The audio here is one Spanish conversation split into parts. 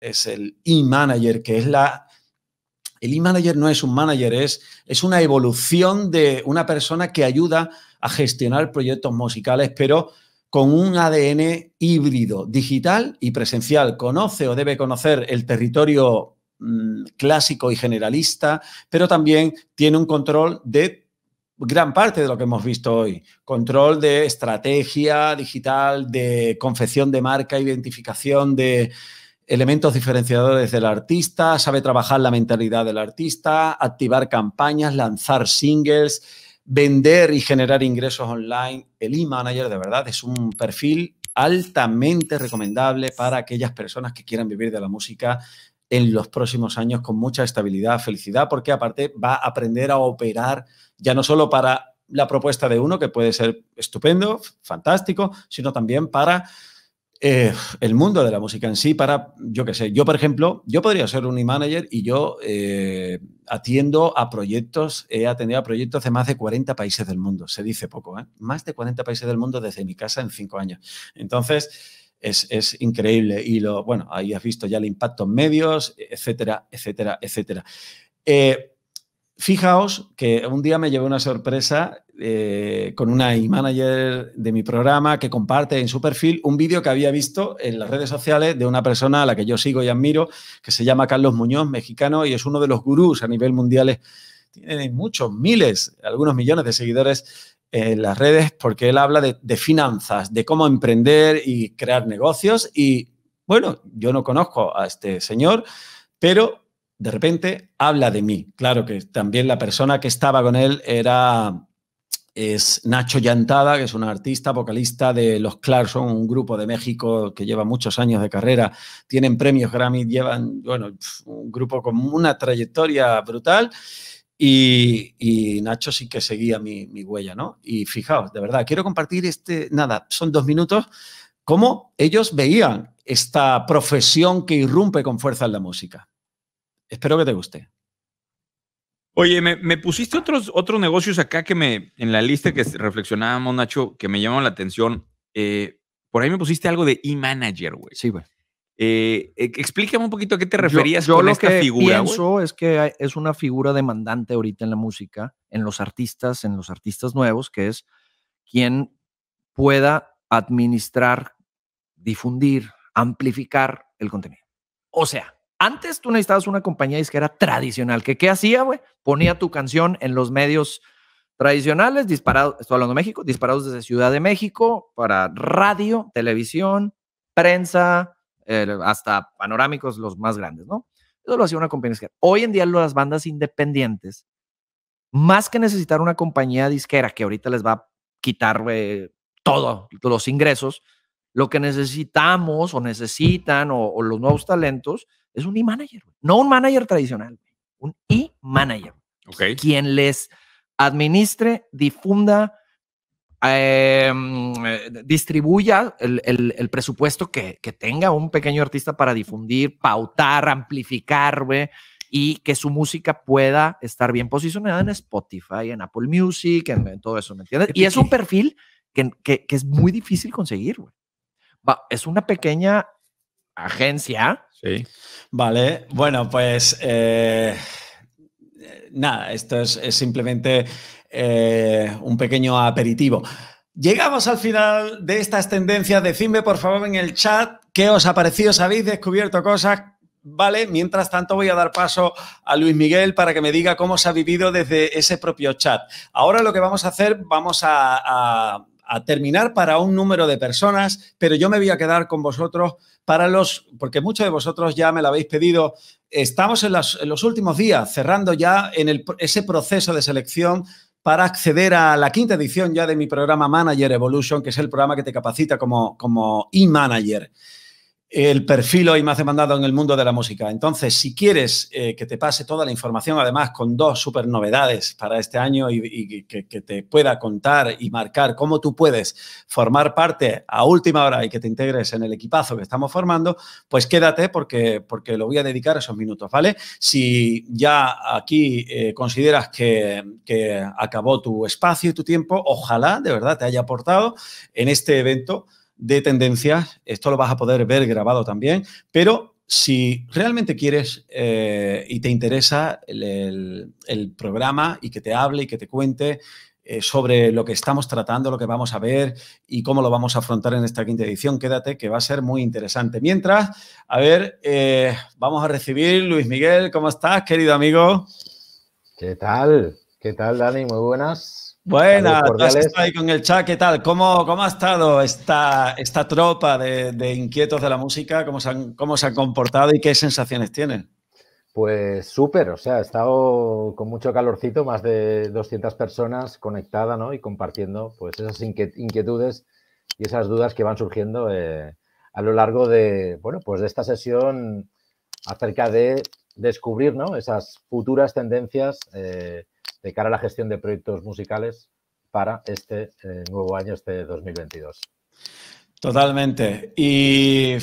es el e-manager, que es la... El e-manager no es un manager, es, es una evolución de una persona que ayuda a gestionar proyectos musicales, pero con un ADN híbrido, digital y presencial. Conoce o debe conocer el territorio mm, clásico y generalista, pero también tiene un control de gran parte de lo que hemos visto hoy. Control de estrategia digital, de confección de marca, identificación de elementos diferenciadores del artista, sabe trabajar la mentalidad del artista, activar campañas, lanzar singles, vender y generar ingresos online. El e-manager de verdad es un perfil altamente recomendable para aquellas personas que quieran vivir de la música en los próximos años con mucha estabilidad, felicidad, porque aparte va a aprender a operar ya no solo para la propuesta de uno, que puede ser estupendo, fantástico, sino también para eh, el mundo de la música en sí para, yo que sé, yo por ejemplo, yo podría ser un e-manager y yo eh, atiendo a proyectos, he atendido a proyectos de más de 40 países del mundo, se dice poco, ¿eh? más de 40 países del mundo desde mi casa en cinco años. Entonces, es, es, increíble y lo, bueno, ahí has visto ya el impacto en medios, etcétera, etcétera, etcétera. Fijaos que un día me llevé una sorpresa eh, con una e-manager de mi programa que comparte en su perfil un vídeo que había visto en las redes sociales de una persona a la que yo sigo y admiro, que se llama Carlos Muñoz, mexicano, y es uno de los gurús a nivel mundial. Tiene muchos, miles, algunos millones de seguidores en las redes porque él habla de, de finanzas, de cómo emprender y crear negocios. Y bueno, yo no conozco a este señor, pero de repente habla de mí. Claro que también la persona que estaba con él era es Nacho Llantada, que es un artista, vocalista de Los Clarkson, un grupo de México que lleva muchos años de carrera, tienen premios Grammy, llevan, bueno, un grupo con una trayectoria brutal. Y, Nacho sí que seguía mi, mi, huella, ¿no? Y fijaos, de verdad, quiero compartir este, nada, son dos minutos, cómo ellos veían esta profesión que irrumpe con fuerza en la música. Espero que te guste. Oye, me, pusiste otros, otros negocios acá que me, en la lista que reflexionábamos, Nacho, que me llamó la atención. Eh, por ahí me pusiste algo de e-manager, güey. Sí, güey. Eh, e, explícame un poquito a qué te referías yo, yo lo que figura. Pienso es que es una figura demandante ahorita en la música, en los artistas, en los artistas nuevos, que es quien pueda administrar, difundir, amplificar el contenido. O sea, antes tú necesitabas una compañía disquera tradicional, que ¿qué hacía, güey? Ponía tu canción en los medios tradicionales, disparados, estoy hablando de México, disparados desde Ciudad de México para radio, televisión, prensa, eh, hasta panorámicos los más grandes, ¿no? Eso lo hacía una compañía disquera. Hoy en día las bandas independientes, más que necesitar una compañía disquera que ahorita les va a quitar eh, todo, los ingresos, lo que necesitamos o necesitan o los nuevos talentos es un e-manager, no un manager tradicional, un e-manager. Okay. Quien les administre, difunda, em, eh, distribuya el, el, presupuesto que, que, tenga un pequeño artista para difundir, pautar, amplificar, güey y que su música pueda estar bien posicionada en Spotify, en Apple Music, en, todo eso, ¿me entiendes? Y es un perfil que, que, que es muy difícil conseguir, güey. Es una pequeña agencia Sí. Vale, bueno, pues eh, nada, esto es, simplemente eh, un pequeño aperitivo. Llegamos al final de estas tendencias. Decidme, por favor, en el chat qué os ha parecido, si habéis descubierto cosas, ¿vale? Mientras tanto voy a dar paso a Luis Miguel para que me diga cómo se ha vivido desde ese propio chat. Ahora lo que vamos a hacer, vamos a a terminar para un número de personas, pero yo me voy a quedar con vosotros para los, porque muchos de vosotros ya me lo habéis pedido, estamos en, los últimos días cerrando ya en ese proceso de selección para acceder a la quinta edición ya de mi programa Manager Evolution, que es el programa que te capacita como, como e-manager el perfil hoy más demandado en el mundo de la música. Entonces, si quieres eh, que te pase toda la información, además con dos super novedades para este año y, que, te pueda contar y marcar cómo tú puedes formar parte a última hora y que te integres en el equipazo que estamos formando, pues quédate porque, porque lo voy a dedicar a esos minutos, ¿vale? Si ya aquí eh, consideras que, que acabó tu espacio y tu tiempo, ojalá de verdad te haya aportado en este evento de tendencias. Esto lo vas a poder ver grabado también, pero si realmente quieres eh, y te interesa el, programa y que te hable y que te cuente eh, sobre lo que estamos tratando, lo que vamos a ver y cómo lo vamos a afrontar en esta quinta edición, quédate que va a ser muy interesante. Mientras, a ver, eh, vamos a recibir Luis Miguel, ¿cómo estás, querido amigo? ¿Qué tal? ¿Qué tal, Dani? Muy buenas. Buenas, ahí con el chat, ¿qué tal? ¿Cómo, ha estado esta, esta tropa de, inquietos de la música? ¿Cómo se, han, ¿Cómo se comportado y qué sensaciones tienen? Pues súper, o sea, ha estado con mucho calorcito, más de 200 personas conectadas y compartiendo pues esas inquietudes y esas dudas que van surgiendo eh, a lo largo de, bueno, pues de esta sesión acerca de descubrir esas futuras tendencias eh, de cara a la gestión de proyectos musicales para este eh, nuevo año, este 2022. Totalmente. Y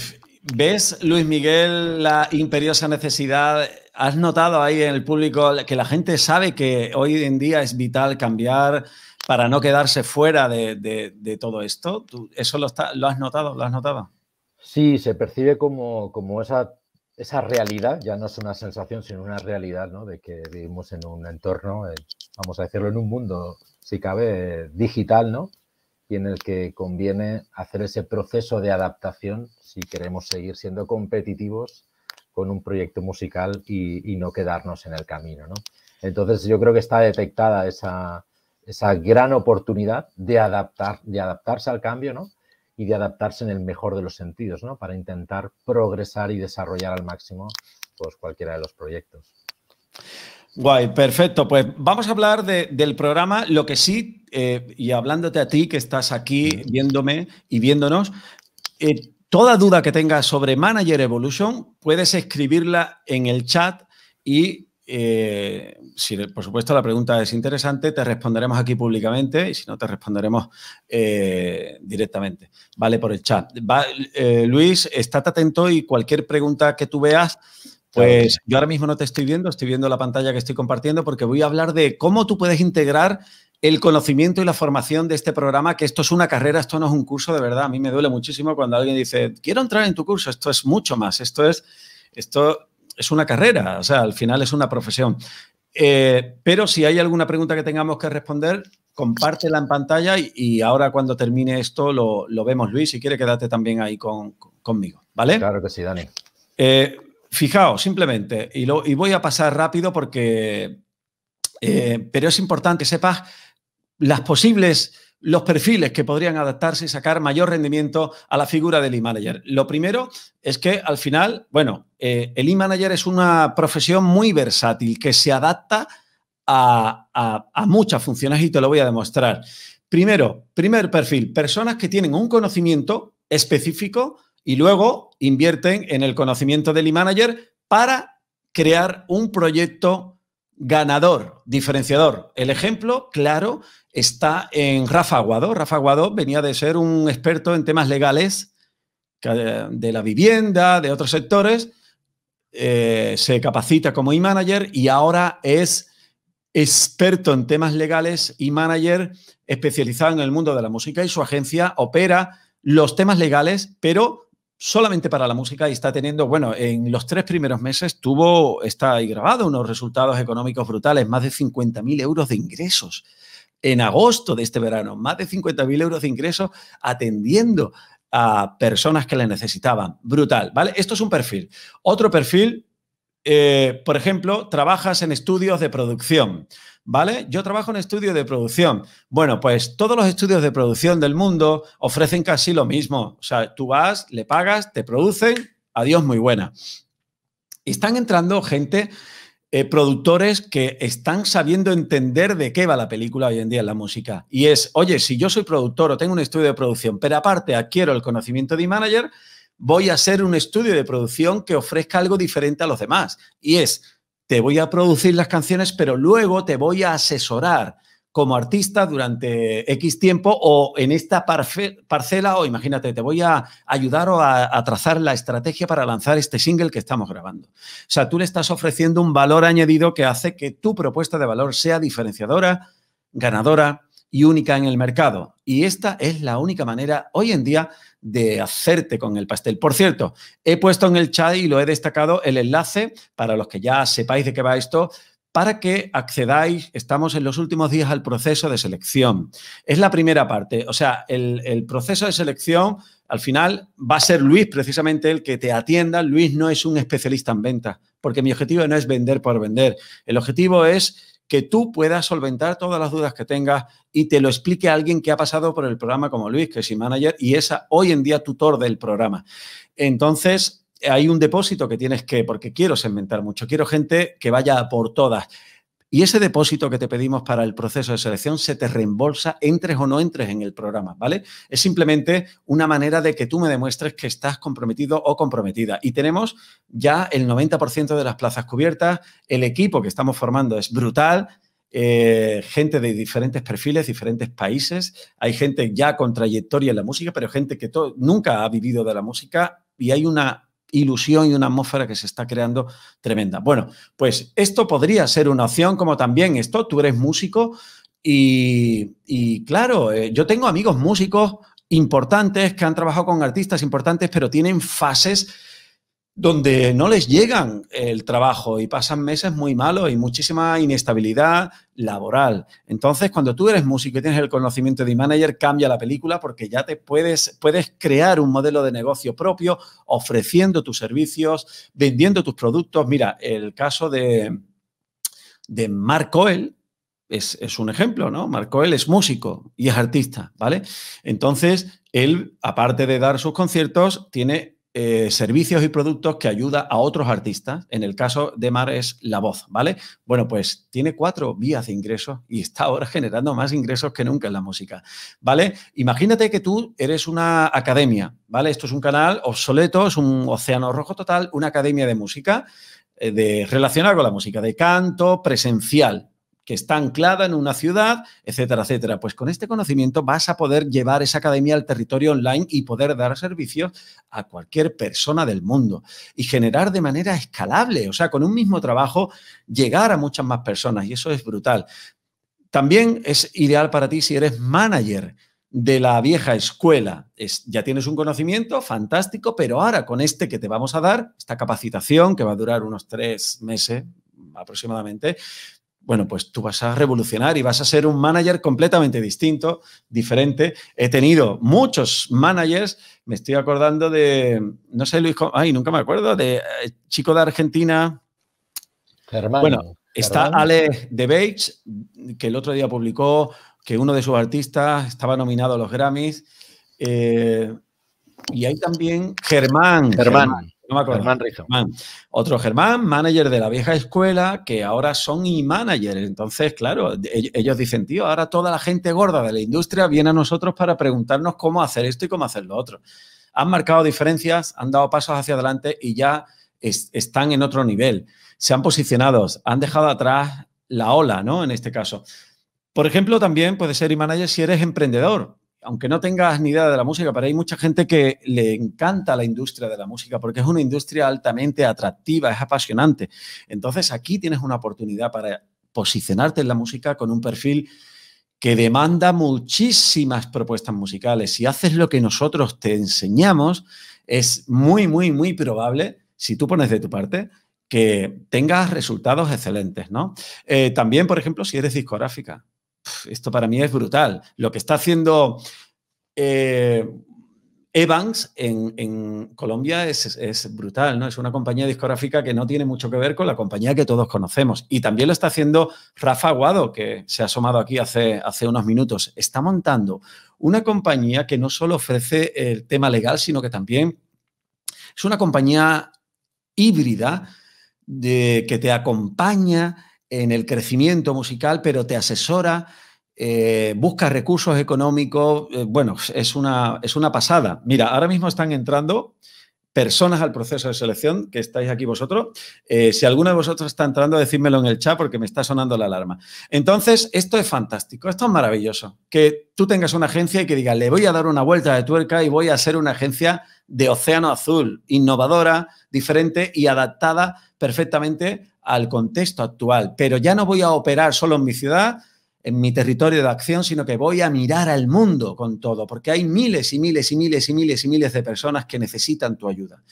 ves, Luis Miguel, la imperiosa necesidad. ¿Has notado ahí en el público que la gente sabe que hoy en día es vital cambiar para no quedarse fuera de, todo esto? ¿Eso lo, lo has notado? ¿Lo has notado? Sí, se percibe como, como esa esa realidad, ya no es una sensación, sino una realidad, ¿no? De que vivimos en un entorno, eh, vamos a decirlo, en un mundo, si cabe, digital, ¿no? Y en el que conviene hacer ese proceso de adaptación si queremos seguir siendo competitivos con un proyecto musical y, no quedarnos en el camino, ¿no? Entonces yo creo que está detectada esa, esa gran oportunidad de, adaptar, de adaptarse al cambio, ¿no? y de adaptarse en el mejor de los sentidos, ¿no? Para intentar progresar y desarrollar al máximo pues, cualquiera de los proyectos. Guay, perfecto. Pues vamos a hablar del programa. Lo que sí, eh, y hablándote a ti que estás aquí viéndome y viéndonos, eh, toda duda que tengas sobre Manager Evolution, puedes escribirla en el chat y eh, si, por supuesto, la pregunta es interesante, te responderemos aquí públicamente y si no, te responderemos eh, directamente. Vale, por el chat. Eh, Luis, estate atento y cualquier pregunta que tú veas, pues yo ahora mismo no te estoy viendo, estoy viendo la pantalla que estoy compartiendo porque voy a hablar de cómo tú puedes integrar el conocimiento y la formación de este programa, que esto es una carrera, esto no es un curso, de verdad. A mí me duele muchísimo cuando alguien dice, quiero entrar en tu curso, esto es mucho más, esto es, esto es una carrera, o sea, al final es una profesión. Eh, pero si hay alguna pregunta que tengamos que responder, compártela en pantalla y, ahora cuando termine esto lo, vemos, Luis. Si quiere, quedarte también ahí conmigo, ¿vale? Claro que sí, Dani. Eh, fijaos, simplemente, y, lo, y, voy a pasar rápido porque, eh, pero es importante que sepas las posibles los perfiles que podrían adaptarse y sacar mayor rendimiento a la figura del e-manager. Mm. Lo primero es que al final, bueno, eh, el e-manager es una profesión muy versátil que se adapta a, a muchas funciones y te lo voy a demostrar. Primero, primer perfil, personas que tienen un conocimiento específico y luego invierten en el conocimiento del e-manager para crear un proyecto ganador, diferenciador. El ejemplo claro está en Rafa Aguado. Rafa Aguado venía de ser un experto en temas legales eh, de la vivienda, de otros sectores. Eh, se capacita como e-manager y ahora es experto en temas legales y manager especializado en el mundo de la música y su agencia opera los temas legales, pero solamente para la música y está teniendo, bueno, en los tres primeros meses tuvo, está ahí grabado, unos resultados económicos brutales, más de 50.000 euros de ingresos en agosto de este verano, más de 50.000 euros de ingresos atendiendo a personas que le necesitaban. Brutal, ¿vale? Esto es un perfil. Otro perfil, eh, por ejemplo, trabajas en estudios de producción, ¿vale? Yo trabajo en estudios de producción. Bueno, pues todos los estudios de producción del mundo ofrecen casi lo mismo. O sea, tú vas, le pagas, te producen, adiós, muy buena. Están entrando gente eh, productores que están sabiendo entender de qué va la película hoy en día en la música. Y es, oye, si yo soy productor o tengo un estudio de producción, pero aparte adquiero el conocimiento de manager, voy a hacer un estudio de producción que ofrezca algo diferente a los demás. Y es, te voy a producir las canciones, pero luego te voy a asesorar como artista durante X tiempo o en esta parcela o imagínate, te voy a ayudar o a, trazar la estrategia para lanzar este single que estamos grabando. O sea, tú le estás ofreciendo un valor añadido que hace que tu propuesta de valor sea diferenciadora, ganadora y única en el mercado. Y esta es la única manera hoy en día de hacerte con el pastel. Por cierto, he puesto en el chat y lo he destacado el enlace para los que ya sepáis de qué va esto para que accedáis, estamos en los últimos días al proceso de selección. Es la primera parte, o sea, el, proceso de selección al final va a ser Luis precisamente el que te atienda. Luis no es un especialista en venta, porque mi objetivo no es vender por vender. El objetivo es que tú puedas solventar todas las dudas que tengas y te lo explique alguien que ha pasado por el programa como Luis, que es manager y es hoy en día tutor del programa. Entonces, hay un depósito que tienes que, porque quiero segmentar mucho, quiero gente que vaya por todas. Y ese depósito que te pedimos para el proceso de selección se te reembolsa, entres o no entres en el programa, ¿vale? Es simplemente una manera de que tú me demuestres que estás comprometido o comprometida. Y tenemos ya el 90% de las plazas cubiertas, el equipo que estamos formando es brutal, eh, gente de diferentes perfiles, diferentes países. Hay gente ya con trayectoria en la música, pero gente que nunca ha vivido de la música y hay una ilusión y una atmósfera que se está creando tremenda. Bueno, pues esto podría ser una opción, como también esto, tú eres músico y, claro, eh, yo tengo amigos músicos importantes que han trabajado con artistas importantes, pero tienen fases donde no les llegan el trabajo y pasan meses muy malos y muchísima inestabilidad laboral. Entonces, cuando tú eres músico y tienes el conocimiento de manager, cambia la película porque ya te puedes, puedes crear un modelo de negocio propio ofreciendo tus servicios, vendiendo tus productos. Mira, el caso de, de Mark es, un ejemplo, ¿no? Marco, es músico y es artista, ¿vale? Entonces, él, aparte de dar sus conciertos, tiene eh, servicios y productos que ayuda a otros artistas. En el caso de Mar es la voz, ¿vale? Bueno, pues tiene cuatro vías de ingresos y está ahora generando más ingresos que nunca en la música, ¿vale? Imagínate que tú eres una academia, ¿vale? Esto es un canal obsoleto, es un océano rojo total, una academia de música eh, de relacionada con la música, de canto presencial, que está anclada en una ciudad, etcétera, etcétera. Pues con este conocimiento vas a poder llevar esa academia al territorio online y poder dar servicios a cualquier persona del mundo y generar de manera escalable, o sea, con un mismo trabajo, llegar a muchas más personas y eso es brutal. También es ideal para ti si eres manager de la vieja escuela. ya tienes un conocimiento fantástico, pero ahora con este que te vamos a dar, esta capacitación que va a durar unos tres meses, aproximadamente, bueno, pues tú vas a revolucionar y vas a ser un manager completamente distinto, diferente. He tenido muchos managers, me estoy acordando de, no sé, Luis, ay, nunca me acuerdo, de eh, chico de Argentina. Germán. Bueno, está Ale de Beige, que el otro día publicó que uno de sus artistas estaba nominado a los Grammys. Eh, y hay también Germán. Germán no me acuerdo. Germán Otro Germán, manager de la vieja escuela, que ahora son e managers Entonces, claro, ellos dicen, tío, ahora toda la gente gorda de la industria viene a nosotros para preguntarnos cómo hacer esto y cómo hacer lo otro. Han marcado diferencias, han dado pasos hacia adelante y ya están en otro nivel. Se han posicionado, han dejado atrás la ola, ¿no? En este caso. Por ejemplo, también puede ser e-manager si eres emprendedor aunque no tengas ni idea de la música, pero hay mucha gente que le encanta la industria de la música porque es una industria altamente atractiva, es apasionante. Entonces aquí tienes una oportunidad para posicionarte en la música con un perfil que demanda muchísimas propuestas musicales. Si haces lo que nosotros te enseñamos, es muy, muy, muy probable, si tú pones de tu parte, que tengas resultados excelentes, ¿no? Eh, también, por ejemplo, si eres discográfica esto para mí es brutal. Lo que está haciendo eh, Evans en, Colombia es, brutal, ¿no? Es una compañía discográfica que no tiene mucho que ver con la compañía que todos conocemos. Y también lo está haciendo Rafa Guado, que se ha asomado aquí hace, unos minutos. Está montando una compañía que no solo ofrece el tema legal, sino que también es una compañía híbrida que te acompaña en el crecimiento musical, pero te asesora, eh, busca recursos económicos. Eh, bueno, es una, es una pasada. Mira, ahora mismo están entrando personas al proceso de selección, que estáis aquí vosotros. Eh, si alguno de vosotros está entrando, decídmelo en el chat porque me está sonando la alarma. Entonces, esto es fantástico, esto es maravilloso. Que tú tengas una agencia y que diga: le voy a dar una vuelta de tuerca y voy a ser una agencia de océano azul, innovadora, diferente y adaptada perfectamente al contexto actual. Pero ya no voy a operar solo en mi ciudad, en mi territorio de acción, sino que voy a mirar al mundo con todo, porque hay miles y miles y miles y miles y miles de personas que necesitan tu ayuda.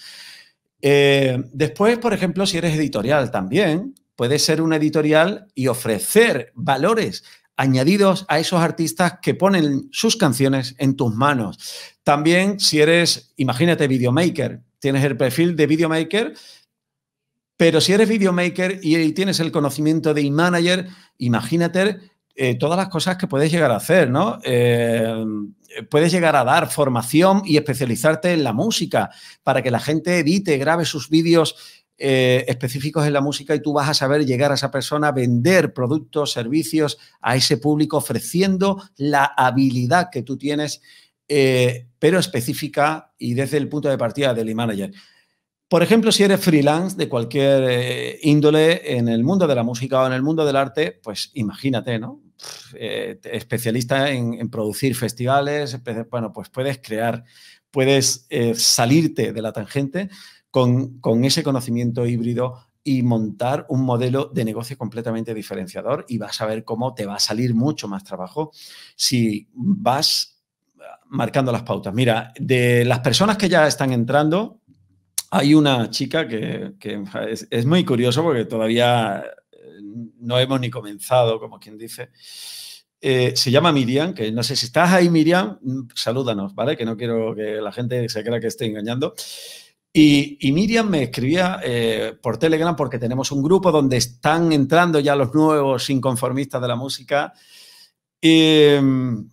Eh, después, por ejemplo, si eres editorial también, puedes ser una editorial y ofrecer valores añadidos a esos artistas que ponen sus canciones en tus manos. También si eres, imagínate, videomaker, tienes el perfil de videomaker pero si eres videomaker y tienes el conocimiento de e-manager, imagínate eh, todas las cosas que puedes llegar a hacer, ¿no? Eh, eh, puedes llegar a dar formación y especializarte en la música para que la gente edite, grabe sus vídeos específicos en la música y tú vas a saber llegar a esa persona, vender productos, servicios a ese público ofreciendo la habilidad que tú tienes, pero específica y desde el punto de partida del e-manager. Por ejemplo, si eres freelance de cualquier eh, índole en el mundo de la música o en el mundo del arte, pues imagínate, ¿no? Eh, especialista en, producir festivales, bueno, pues puedes crear, puedes eh, salirte de la tangente con, con ese conocimiento híbrido y montar un modelo de negocio completamente diferenciador y vas a ver cómo te va a salir mucho más trabajo si vas marcando las pautas. Mira, de las personas que ya están entrando, hay una chica que, es, muy curioso porque todavía eh, no hemos ni comenzado, como quien dice. Eh, se llama Miriam, que no sé si estás ahí, Miriam, mm, salúdanos, ¿vale? Que no quiero que la gente se crea que esté engañando. Y, Miriam me escribía eh, por Telegram porque tenemos un grupo donde están entrando ya los nuevos inconformistas de la música. Em,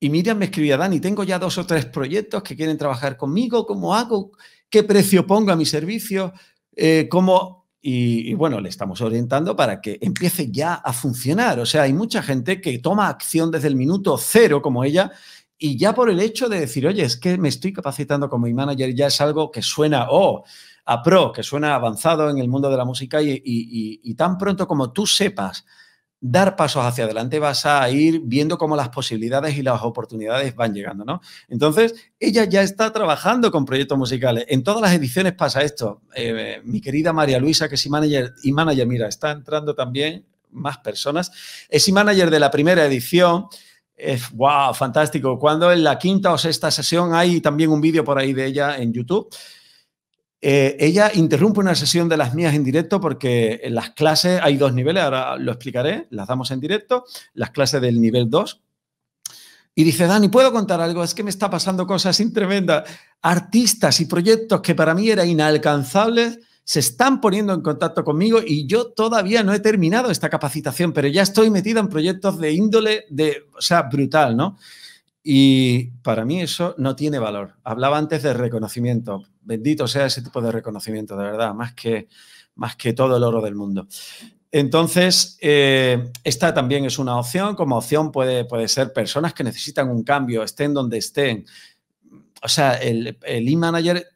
y Miriam me escribía, Dani, tengo ya dos o tres proyectos que quieren trabajar conmigo, ¿cómo hago? qué precio pongo a mi servicio, eh, cómo... Y, bueno, le estamos orientando para que empiece ya a funcionar. O sea, hay mucha gente que toma acción desde el minuto cero, como ella, y ya por el hecho de decir, oye, es que me estoy capacitando como mi manager, ya es algo que suena, o oh, a pro, que suena avanzado en el mundo de la música y, y tan pronto como tú sepas dar pasos hacia adelante, vas a ir viendo cómo las posibilidades y las oportunidades van llegando, ¿no? Entonces, ella ya está trabajando con proyectos musicales. En todas las ediciones pasa esto. Eh, mi querida María Luisa, que es manager y manager, mira, está entrando también más personas. Es manager de la primera edición. ¡Wow! Fantástico. Cuando en la quinta o sexta sesión hay también un vídeo por ahí de ella en YouTube. Eh, ella interrumpe una sesión de las mías en directo porque en las clases hay dos niveles, ahora lo explicaré, las damos en directo, las clases del nivel 2. Y dice, Dani, ¿puedo contar algo? Es que me está pasando cosas tremendas. Artistas y proyectos que para mí eran inalcanzables se están poniendo en contacto conmigo y yo todavía no he terminado esta capacitación, pero ya estoy metida en proyectos de índole de, o sea, brutal, ¿no? Y para mí eso no tiene valor. Hablaba antes de reconocimiento. Bendito sea ese tipo de reconocimiento, de verdad, más que, más que todo el oro del mundo. Entonces, eh, esta también es una opción. Como opción puede, puede ser personas que necesitan un cambio, estén donde estén. O sea, el e-manager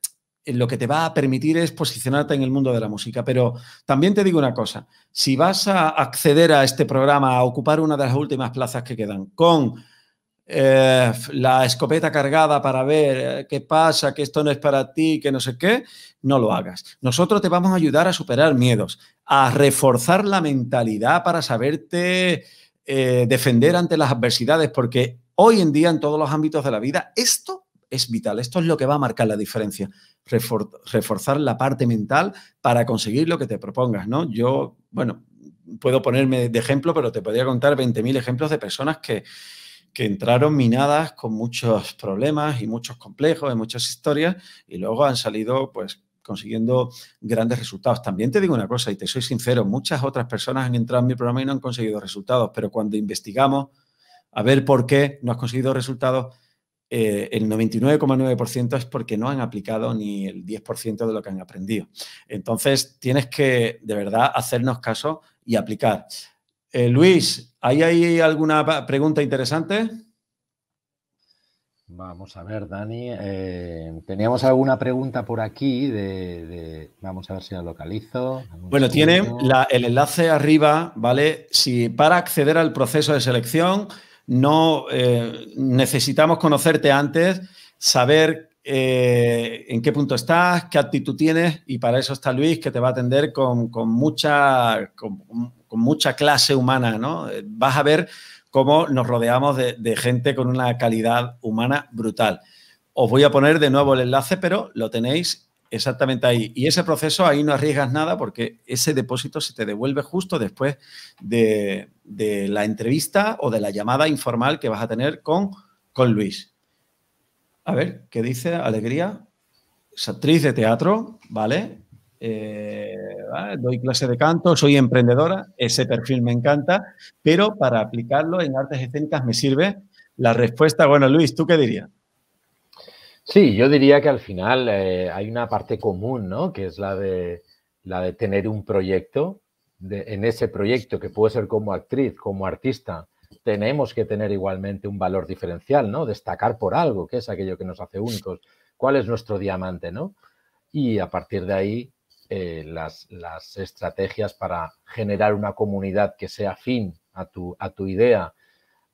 eh, lo que te va a permitir es posicionarte en el mundo de la música. Pero también te digo una cosa, si vas a acceder a este programa, a ocupar una de las últimas plazas que quedan con eh, la escopeta cargada para ver eh, qué pasa, que esto no es para ti, que no sé qué, no lo hagas. Nosotros te vamos a ayudar a superar miedos, a reforzar la mentalidad para saberte eh, defender ante las adversidades, porque hoy en día en todos los ámbitos de la vida esto es vital, esto es lo que va a marcar la diferencia, reforzar la parte mental para conseguir lo que te propongas, ¿no? Yo, bueno, puedo ponerme de ejemplo, pero te podría contar 20.000 ejemplos de personas que, que entraron minadas con muchos problemas y muchos complejos y muchas historias y luego han salido pues consiguiendo grandes resultados. También te digo una cosa y te soy sincero, muchas otras personas han entrado en mi programa y no han conseguido resultados, pero cuando investigamos a ver por qué no has conseguido resultados, eh, el 99,9% es porque no han aplicado ni el 10% de lo que han aprendido. Entonces, tienes que de verdad hacernos caso y aplicar. Eh, Luis, ¿hay ahí alguna pregunta interesante? Vamos a ver, Dani. Eh, teníamos alguna pregunta por aquí de, Vamos a ver si la localizo. Bueno, tiene el enlace arriba, ¿vale? Si para acceder al proceso de selección no eh, necesitamos conocerte antes, saber eh, en qué punto estás, qué actitud tienes y para eso está Luis que te va a atender con, mucha, clase humana, ¿no? Vas a ver cómo nos rodeamos de, gente con una calidad humana brutal. Os voy a poner de nuevo el enlace, pero lo tenéis Exactamente ahí. Y ese proceso ahí no arriesgas nada porque ese depósito se te devuelve justo después de, la entrevista o de la llamada informal que vas a tener con Luis. A ver, ¿qué dice? Alegría. Es actriz de teatro, eh, ¿vale? doy clase de canto, soy emprendedora, ese perfil me encanta, pero para aplicarlo en artes escénicas me sirve la respuesta. Bueno, Luis, ¿tú qué dirías? Sí, yo diría que al final eh, hay una parte común, ¿no? Que es la de, la de tener un proyecto, en ese proyecto que puede ser como actriz, como artista, tenemos que tener igualmente un valor diferencial, ¿no? Destacar por algo, que es aquello que nos hace únicos, cuál es nuestro diamante, ¿no? Y a partir de ahí, eh, las, estrategias para generar una comunidad que sea afín a tu, a tu idea,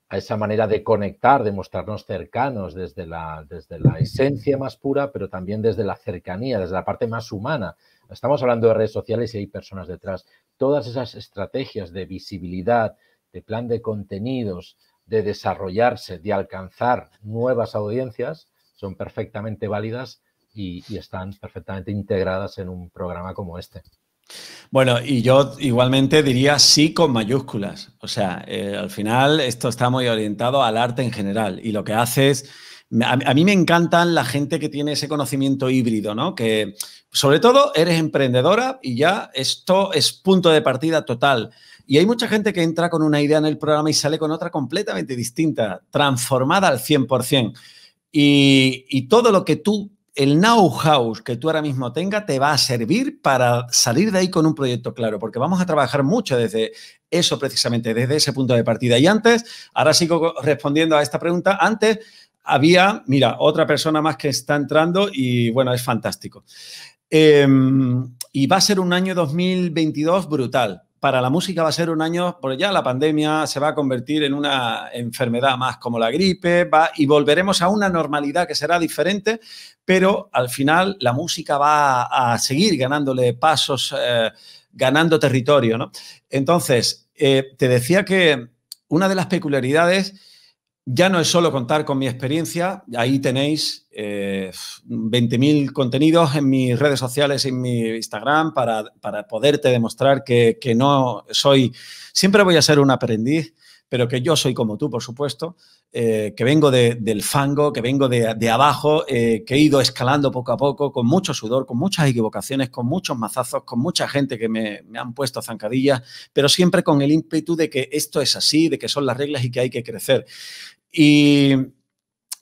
a esa manera de conectar, de mostrarnos cercanos desde la, desde la esencia más pura, pero también desde la cercanía, desde la parte más humana. Estamos hablando de redes sociales y hay personas detrás. Todas esas estrategias de visibilidad, de este plan de contenidos, de desarrollarse, de alcanzar nuevas audiencias, son perfectamente válidas y, están perfectamente integradas en un programa como este. Bueno, y yo igualmente diría sí con mayúsculas. O sea, eh, al final esto está muy orientado al arte en general y lo que hace es... A, mí me encantan la gente que tiene ese conocimiento híbrido, ¿no? Que sobre todo eres emprendedora y ya esto es punto de partida total. Y hay mucha gente que entra con una idea en el programa y sale con otra completamente distinta, transformada al 100%. Y, y todo lo que tú, el know-how que tú ahora mismo tengas, te va a servir para salir de ahí con un proyecto claro, porque vamos a trabajar mucho desde eso precisamente, desde ese punto de partida. Y antes, ahora sigo respondiendo a esta pregunta, antes había, mira, otra persona más que está entrando y bueno, es fantástico. Em, y va a ser un año 2022 brutal para la música va a ser un año, porque ya la pandemia se va a convertir en una enfermedad más como la gripe, y volveremos a una normalidad que será diferente, pero al final la música va a, seguir ganándole pasos, eh, ganando territorio, Entonces, eh, te decía que una de las peculiaridades ya no es solo contar con mi experiencia, ahí tenéis 20.000 eh, contenidos en mis redes sociales, en mi Instagram, para, para poderte demostrar que, que, no soy, siempre voy a ser un aprendiz, pero que yo soy como tú, por supuesto, eh, que vengo del fango, que vengo de, de abajo, eh, que he ido escalando poco a poco, con mucho sudor, con muchas equivocaciones, con muchos mazazos, con mucha gente que me, me han puesto zancadillas, pero siempre con el ímpetu de que esto es así, de que son las reglas y que hay que crecer. Y,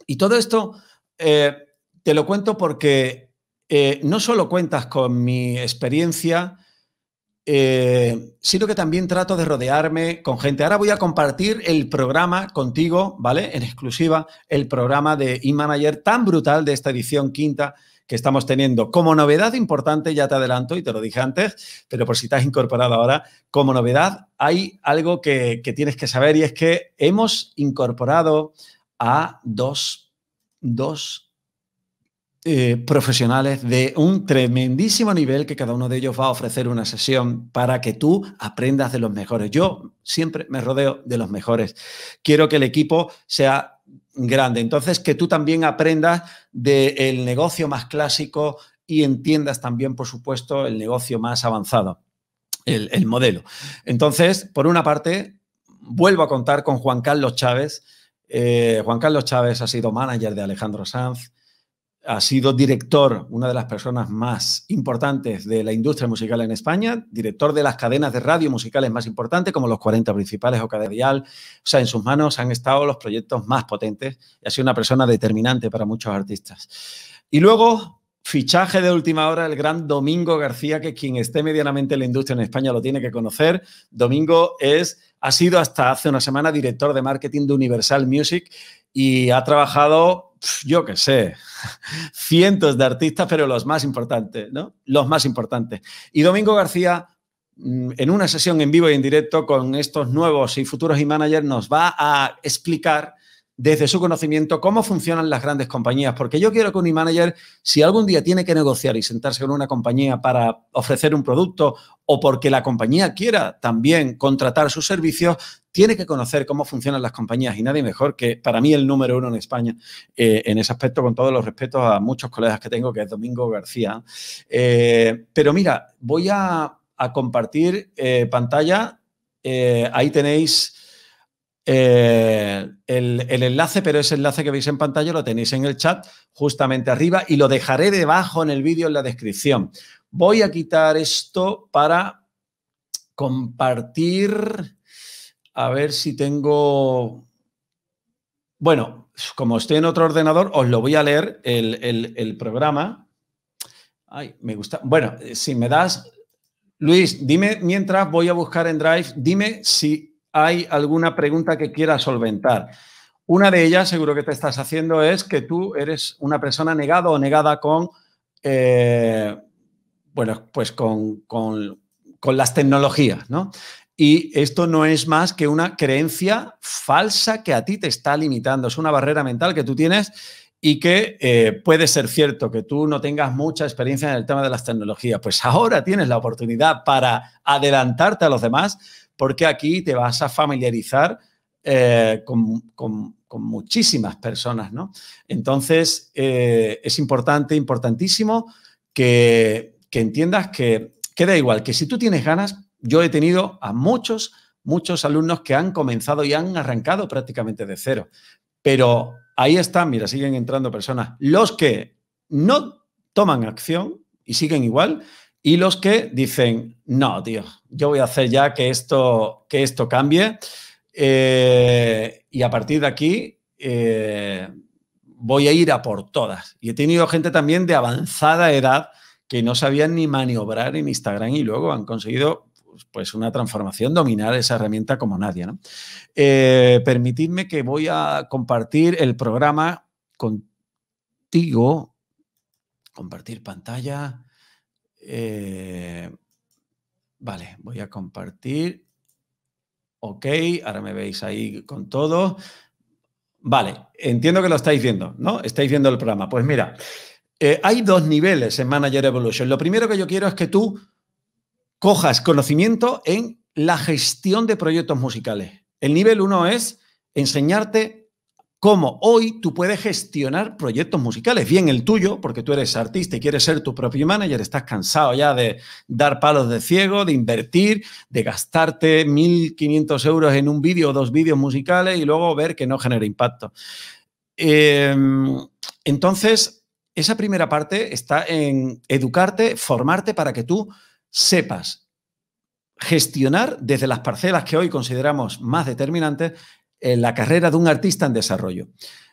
y todo esto eh, te lo cuento porque eh, no solo cuentas con mi experiencia, eh, sino que también trato de rodearme con gente. Ahora voy a compartir el programa contigo, ¿vale? En exclusiva, el programa de eManager tan brutal de esta edición quinta que estamos teniendo. Como novedad importante, ya te adelanto y te lo dije antes, pero por si te has incorporado ahora, como novedad hay algo que, que tienes que saber y es que hemos incorporado a dos dos eh, profesionales de un tremendísimo nivel que cada uno de ellos va a ofrecer una sesión para que tú aprendas de los mejores. Yo siempre me rodeo de los mejores. Quiero que el equipo sea grande. Entonces, que tú también aprendas del negocio más clásico y entiendas también, por supuesto, el negocio más avanzado, el modelo. Entonces, por una parte, vuelvo a contar con Juan Carlos Chávez eh, Juan Carlos Chávez ha sido manager de Alejandro Sanz, ha sido director, una de las personas más importantes de la industria musical en España, director de las cadenas de radio musicales más importantes, como los 40 principales o Caderial, O sea, en sus manos han estado los proyectos más potentes y ha sido una persona determinante para muchos artistas. Y luego, Fichaje de última hora, el gran Domingo García, que quien esté medianamente en la industria en España lo tiene que conocer. Domingo es, ha sido hasta hace una semana director de marketing de Universal Music y ha trabajado, yo qué sé, cientos de artistas, pero los más importantes, ¿no? Los más importantes. Y Domingo García, mm, en una sesión en vivo y en directo con estos nuevos y futuros e-managers, nos va a explicar desde su conocimiento cómo funcionan las grandes compañías, porque yo quiero que un e-manager, si algún día tiene que negociar y sentarse con una compañía para ofrecer un producto o porque la compañía quiera también contratar sus servicios, tiene que conocer cómo funcionan las compañías y nadie mejor que para mí el número uno en España eh, en ese aspecto, con todos los respetos a muchos colegas que tengo, que es Domingo García. Eh, pero mira, voy a, compartir eh, pantalla. ahí tenéis eh, el, enlace, pero ese enlace que veis en pantalla lo tenéis en el chat justamente arriba y lo dejaré debajo en el vídeo en la descripción. Voy a quitar esto para compartir. A ver si tengo... Bueno, como estoy en otro ordenador, os lo voy a leer el, el programa. Ay, me gusta. Bueno, eh, si me das... Luis, dime mientras voy a buscar en Drive, dime si hay alguna pregunta que quieras solventar. Una de ellas, seguro que te estás haciendo, es que tú eres una persona negada o negada con, eh, bueno, pues con, con, con, las tecnologías, ¿no? Y esto no es más que una creencia falsa que a ti te está limitando, es una barrera mental que tú tienes y que eh, puede ser cierto que tú no tengas mucha experiencia en el tema de las tecnologías. Pues ahora tienes la oportunidad para adelantarte a los demás porque aquí te vas a familiarizar eh, con, muchísimas personas, ¿no? Entonces, eh, es importante, importantísimo que, entiendas que, queda igual, que si tú tienes ganas, yo he tenido a muchos, muchos alumnos que han comenzado y han arrancado prácticamente de cero. Pero ahí están, mira, siguen entrando personas. Los que no toman acción y siguen igual y los que dicen, no, tío, yo voy a hacer ya que esto, que esto cambie eh, y a partir de aquí eh, voy a ir a por todas. Y he tenido gente también de avanzada edad que no sabían ni maniobrar en Instagram y luego han conseguido pues una transformación, dominar esa herramienta como nadie. Eh, permitidme que voy a compartir el programa contigo, compartir pantalla. Eh, vale, voy a compartir. Ok, ahora me veis ahí con todo. Vale, entiendo que lo estáis viendo, ¿no? Estáis viendo el programa. Pues mira, eh, hay dos niveles en Manager Evolution. Lo primero que yo quiero es que tú cojas conocimiento en la gestión de proyectos musicales. El nivel uno es enseñarte cómo hoy tú puedes gestionar proyectos musicales, bien el tuyo, porque tú eres artista y quieres ser tu propio manager, estás cansado ya de dar palos de ciego, de invertir, de gastarte 1.500 euros en un vídeo o dos vídeos musicales y luego ver que no genera impacto. Em, entonces, esa primera parte está en educarte, formarte para que tú sepas gestionar desde las parcelas que hoy consideramos más determinantes la carrera de un artista en desarrollo.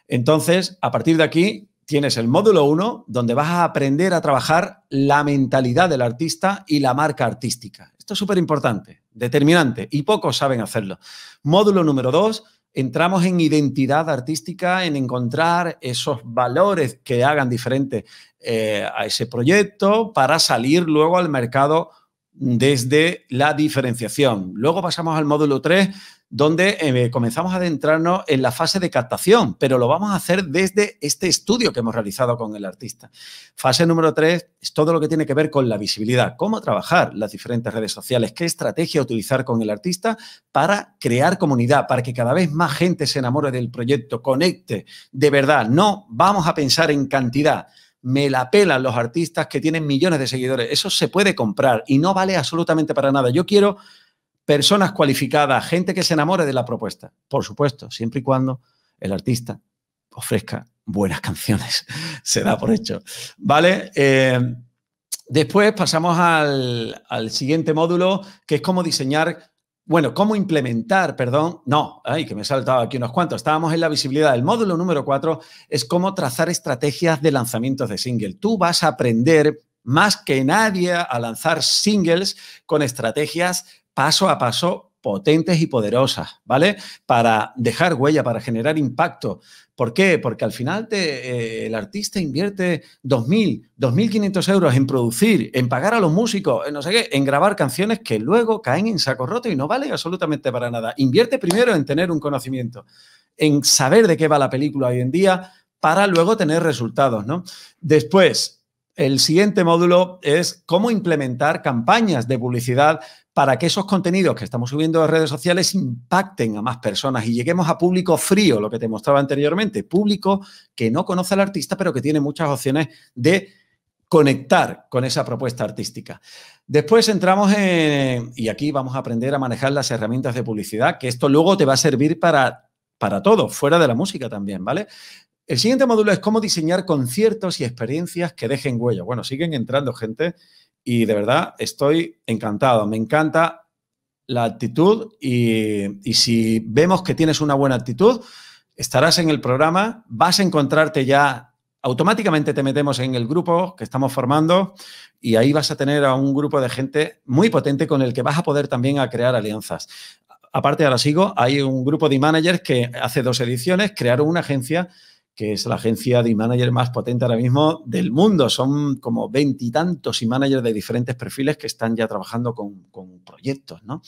Entonces, a partir de aquí, tienes el módulo 1, donde vas a aprender a trabajar la mentalidad del artista y la marca artística. Esto es súper importante, determinante, y pocos saben hacerlo. Módulo número 2, entramos en identidad artística, en encontrar esos valores que hagan diferente eh, a ese proyecto para salir luego al mercado desde la diferenciación. Luego pasamos al módulo 3, donde eh, comenzamos a adentrarnos en la fase de captación, pero lo vamos a hacer desde este estudio que hemos realizado con el artista. Fase número tres es todo lo que tiene que ver con la visibilidad, cómo trabajar las diferentes redes sociales, qué estrategia utilizar con el artista para crear comunidad, para que cada vez más gente se enamore del proyecto, conecte de verdad. No vamos a pensar en cantidad me la pelan los artistas que tienen millones de seguidores. Eso se puede comprar y no vale absolutamente para nada. Yo quiero personas cualificadas, gente que se enamore de la propuesta. Por supuesto, siempre y cuando el artista ofrezca buenas canciones. se da por hecho. ¿Vale? Eh, después pasamos al, siguiente módulo, que es cómo diseñar, bueno, cómo implementar, perdón, no, ay, que me he saltado aquí unos cuantos. Estábamos en la visibilidad. El módulo número cuatro es cómo trazar estrategias de lanzamientos de single. Tú vas a aprender más que nadie a lanzar singles con estrategias paso a paso potentes y poderosas, ¿vale? Para dejar huella, para generar impacto. ¿Por qué? Porque al final eh, el artista invierte 2.000, 2.500 euros en producir, en pagar a los músicos, en no sé qué, en grabar canciones que luego caen en saco roto y no valen absolutamente para nada. Invierte primero en tener un conocimiento, en saber de qué va la película hoy en día para luego tener resultados, ¿no? Después, el siguiente módulo es cómo implementar campañas de publicidad para que esos contenidos que estamos subiendo a redes sociales impacten a más personas y lleguemos a público frío, lo que te mostraba anteriormente, público que no conoce al artista, pero que tiene muchas opciones de conectar con esa propuesta artística. Después entramos en, y aquí vamos a aprender a manejar las herramientas de publicidad, que esto luego te va a servir para para todo, fuera de la música también, ¿vale? El siguiente módulo es cómo diseñar conciertos y experiencias que dejen huella. Bueno, siguen entrando gente y de verdad estoy encantado. Me encanta la actitud y, y si vemos que tienes una buena actitud, estarás en el programa, vas a encontrarte ya automáticamente te metemos en el grupo que estamos formando y ahí vas a tener a un grupo de gente muy potente con el que vas a poder también a crear alianzas. Aparte, ahora sigo, hay un grupo de managers que hace dos ediciones crearon una agencia que es la agencia de manager más potente ahora mismo del mundo. Son como veintitantos y managers de diferentes perfiles que están ya trabajando con, con proyectos, ¿no?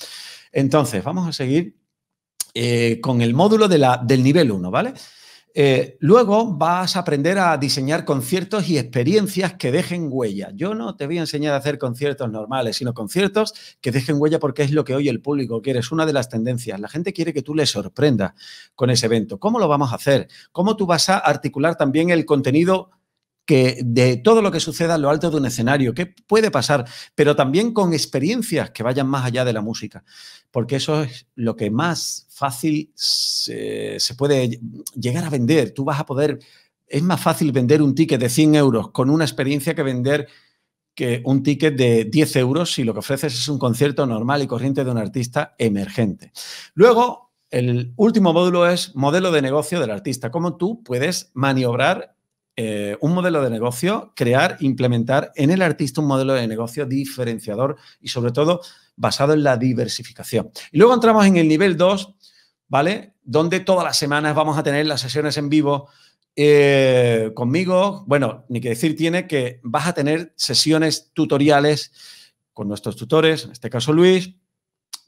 Entonces, vamos a seguir eh, con el módulo de la, del nivel 1, ¿vale? Eh, luego vas a aprender a diseñar conciertos y experiencias que dejen huella. Yo no te voy a enseñar a hacer conciertos normales, sino conciertos que dejen huella porque es lo que hoy el público quiere, es una de las tendencias. La gente quiere que tú le sorprendas con ese evento. ¿Cómo lo vamos a hacer? ¿Cómo tú vas a articular también el contenido? de todo lo que suceda a lo alto de un escenario, qué puede pasar, pero también con experiencias que vayan más allá de la música, porque eso es lo que más fácil se, puede llegar a vender. Tú vas a poder, es más fácil vender un ticket de 100 euros con una experiencia que vender que un ticket de 10 euros si lo que ofreces es un concierto normal y corriente de un artista emergente. Luego, el último módulo es modelo de negocio del artista, cómo tú puedes maniobrar eh, un modelo de negocio, crear, implementar en el artista un modelo de negocio diferenciador y sobre todo basado en la diversificación. Y luego entramos en el nivel 2, ¿vale? Donde todas las semanas vamos a tener las sesiones en vivo eh, conmigo. Bueno, ni que decir tiene que vas a tener sesiones tutoriales con nuestros tutores, en este caso Luis,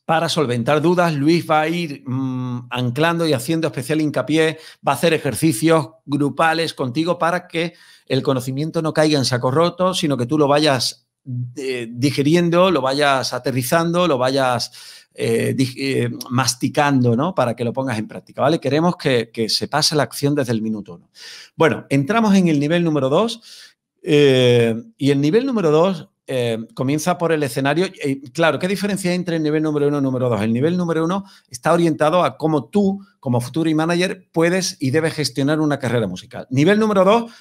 para solventar dudas, Luis va a ir mm, anclando y haciendo especial hincapié, va a hacer ejercicios grupales contigo para que el conocimiento no caiga en saco roto, sino que tú lo vayas eh, digiriendo, lo vayas aterrizando, lo vayas eh, eh, masticando, ¿no? Para que lo pongas en práctica, ¿vale? Queremos que, que se pase la acción desde el minuto uno. Bueno, entramos en el nivel número dos, eh, y el nivel número dos eh, comienza por el escenario. claro, ¿qué diferencia hay entre el nivel número uno y el número dos? El nivel número uno está orientado a cómo tú, como futuro y manager, puedes y debes gestionar una carrera musical. Nivel número dos,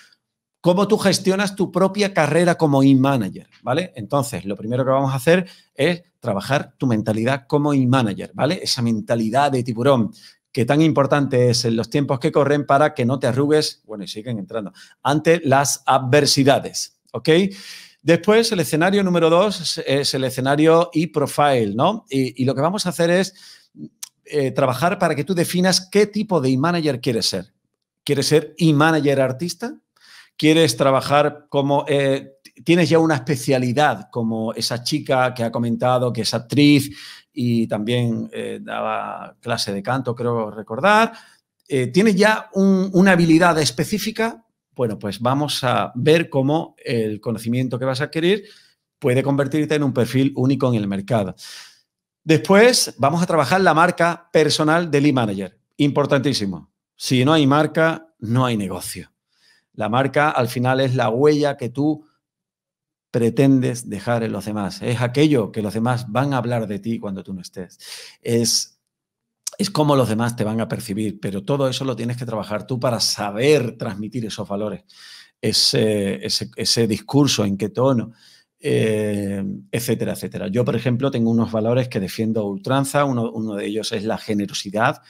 cómo tú gestionas tu propia carrera como e-manager, ¿vale? Entonces, lo primero que vamos a hacer es trabajar tu mentalidad como e-manager, ¿vale? Esa mentalidad de tiburón que tan importante es en los tiempos que corren para que no te arrugues, bueno, y siguen entrando, ante las adversidades, ¿ok? Después, el escenario número dos es el escenario e-profile, ¿no? Y, lo que vamos a hacer es eh, trabajar para que tú definas qué tipo de e-manager quieres ser. ¿Quieres ser e-manager artista? ¿Quieres trabajar como eh, tienes ya una especialidad como esa chica que ha comentado que es actriz y también eh, daba clase de canto, creo recordar. Eh, tienes ya una habilidad específica. Bueno, pues vamos a ver cómo el conocimiento que vas a adquirir puede convertirte en un perfil único en el mercado. Después vamos a trabajar la marca personal del e-manager. Importantísimo. Si no hay marca, no hay negocio. La marca al final es la huella que tú pretendes dejar en los demás. Es aquello que los demás van a hablar de ti cuando tú no estés. Es, es cómo los demás te van a percibir, pero todo eso lo tienes que trabajar tú para saber transmitir esos valores, ese, ese, discurso, en qué tono. Eh, etcétera, etcétera. Yo, por ejemplo, tengo unos valores que defiendo a ultranza, uno, uno de ellos es la generosidad,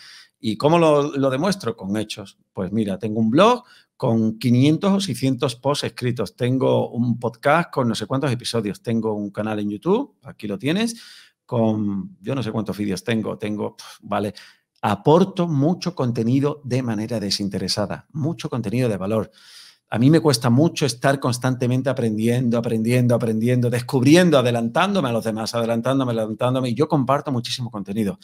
¿Y cómo lo, demuestro? Con hechos. Pues mira, tengo un blog con 500 o 600 posts escritos, tengo un podcast con no sé cuántos episodios, tengo un canal en YouTube, aquí lo tienes, con yo no sé cuántos vídeos tengo, tengo, vale, aporto mucho contenido de manera desinteresada, mucho contenido de valor. A mí me cuesta mucho estar constantemente aprendiendo, aprendiendo, aprendiendo, descubriendo, adelantándome a los demás, adelantándome, adelantándome. Y yo comparto muchísimo contenido.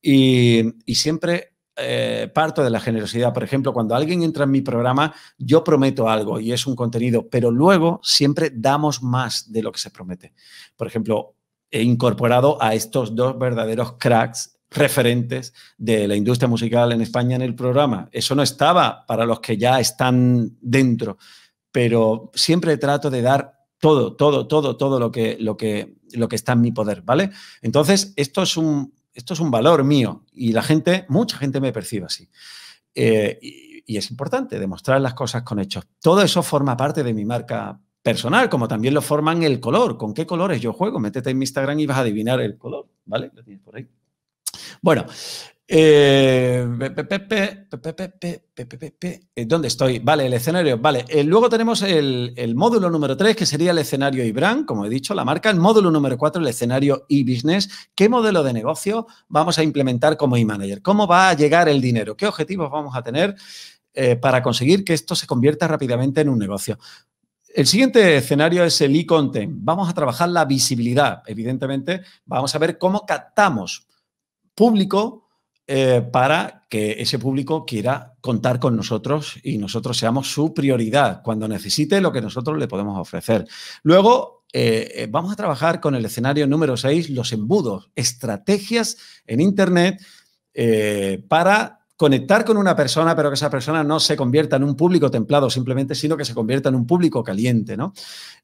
Y, siempre eh, parto de la generosidad. Por ejemplo, cuando alguien entra en mi programa, yo prometo algo y es un contenido, pero luego siempre damos más de lo que se promete. Por ejemplo, he incorporado a estos dos verdaderos cracks referentes de la industria musical en España en el programa. Eso no estaba para los que ya están dentro, pero siempre trato de dar todo, todo, todo, todo lo que, lo que, lo que está en mi poder, ¿vale? Entonces, esto es un, esto es un valor mío y la gente, mucha gente me percibe así. Eh, y, es importante demostrar las cosas con hechos. Todo eso forma parte de mi marca personal, como también lo forman el color. ¿Con qué colores yo juego? Métete en mi Instagram y vas a adivinar el color, ¿vale? Lo tienes por ahí. Bueno, ¿Dónde estoy? Vale, el escenario. Vale, luego tenemos el, módulo número 3, que sería el escenario e-brand, como he dicho, la marca. El módulo número 4, el escenario e-business. ¿Qué modelo de negocio vamos a implementar como e-manager? ¿Cómo va a llegar el dinero? ¿Qué objetivos vamos a tener para conseguir que esto se convierta rápidamente en un negocio? El siguiente escenario es el e-content. Vamos a trabajar la visibilidad. Evidentemente, vamos a ver cómo captamos público eh, para que ese público quiera contar con nosotros y nosotros seamos su prioridad cuando necesite lo que nosotros le podemos ofrecer. Luego, eh, eh, vamos a trabajar con el escenario número 6, los embudos, estrategias en Internet para conectar con una persona, pero que esa persona no se convierta en un público templado simplemente, sino que se convierta en un público caliente, ¿no?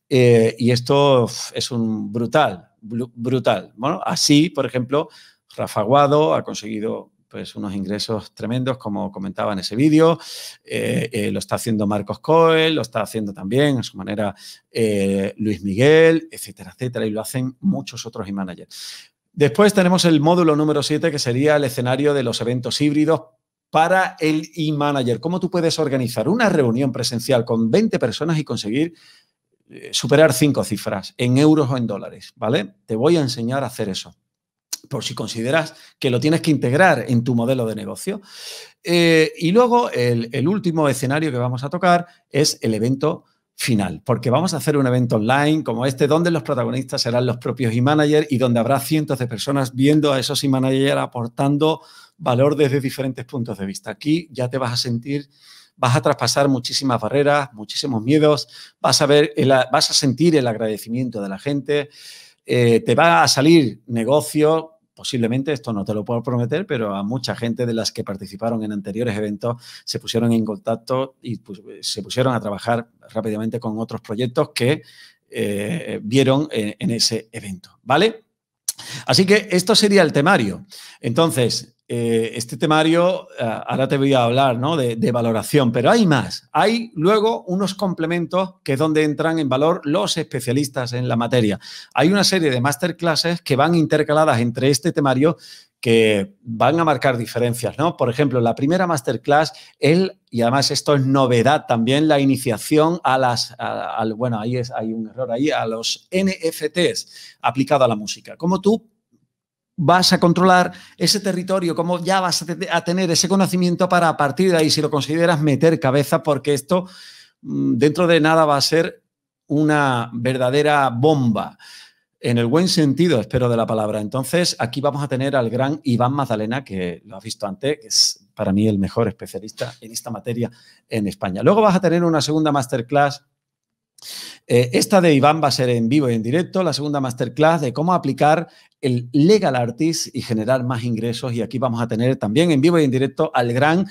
y esto es un brutal, brutal. Bueno, así, por ejemplo, Rafa Guado ha conseguido pues unos ingresos tremendos, como comentaba en ese vídeo. Eh, eh, lo está haciendo Marcos Coel, lo está haciendo también a su manera eh, Luis Miguel, etcétera, etcétera, y lo hacen muchos otros e managers. Después tenemos el módulo número 7, que sería el escenario de los eventos híbridos para el e-manager. ¿Cómo tú puedes organizar una reunión presencial con 20 personas y conseguir superar cinco cifras en euros o en dólares? ¿Vale? Te voy a enseñar a hacer eso por si consideras que lo tienes que integrar en tu modelo de negocio. Eh, y luego el, último escenario que vamos a tocar es el evento final, porque vamos a hacer un evento online como este, donde los protagonistas serán los propios e-managers y donde habrá cientos de personas viendo a esos e-managers aportando valor desde diferentes puntos de vista. Aquí ya te vas a sentir, vas a traspasar muchísimas barreras, muchísimos miedos, vas a, ver vas a sentir el agradecimiento de la gente, eh, te va a salir negocio posiblemente, esto no te lo puedo prometer, pero a mucha gente de las que participaron en anteriores eventos se pusieron en contacto y se pusieron a trabajar rápidamente con otros proyectos que eh, vieron en, en ese evento, ¿vale? Así que esto sería el temario. Entonces, eh, este temario, eh, ahora te voy a hablar, ¿no? De, valoración, pero hay más. Hay luego unos complementos que es donde entran en valor los especialistas en la materia. Hay una serie de masterclasses que van intercaladas entre este temario que van a marcar diferencias, ¿no? Por ejemplo, la primera masterclass, y además esto es novedad también, la iniciación a las, bueno, ahí es, hay un error ahí, a los NFTs aplicado a la música. Cómo tú vas a controlar ese territorio, cómo ya vas a, tener ese conocimiento para a partir de ahí, si lo consideras, meter cabeza, porque esto mm, dentro de nada va a ser una verdadera bomba, en el buen sentido, espero, de la palabra. Entonces, aquí vamos a tener al gran Iván Magdalena, que lo has visto antes, que es para mí el mejor especialista en esta materia en España. Luego vas a tener una segunda masterclass eh, esta de Iván va a ser en vivo y en directo, la segunda masterclass de cómo aplicar el legal artist y generar más ingresos. Y aquí vamos a tener también en vivo y en directo al gran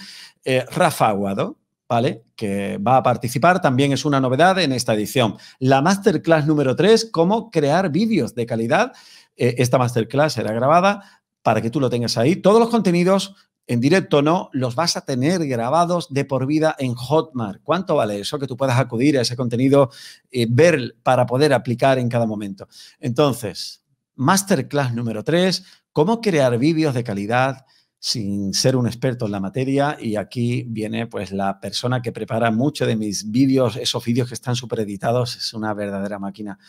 eh, Rafa Aguado, ¿vale? Que va a participar, también es una novedad en esta edición. La masterclass número 3, cómo crear vídeos de calidad. Eh, esta masterclass será grabada para que tú lo tengas ahí. Todos los contenidos en directo no, los vas a tener grabados de por vida en Hotmart. ¿Cuánto vale eso? Que tú puedas acudir a ese contenido, y eh, ver para poder aplicar en cada momento. Entonces, masterclass número 3, cómo crear vídeos de calidad sin ser un experto en la materia y aquí viene pues la persona que prepara mucho de mis vídeos, esos vídeos que están súper editados, es una verdadera máquina,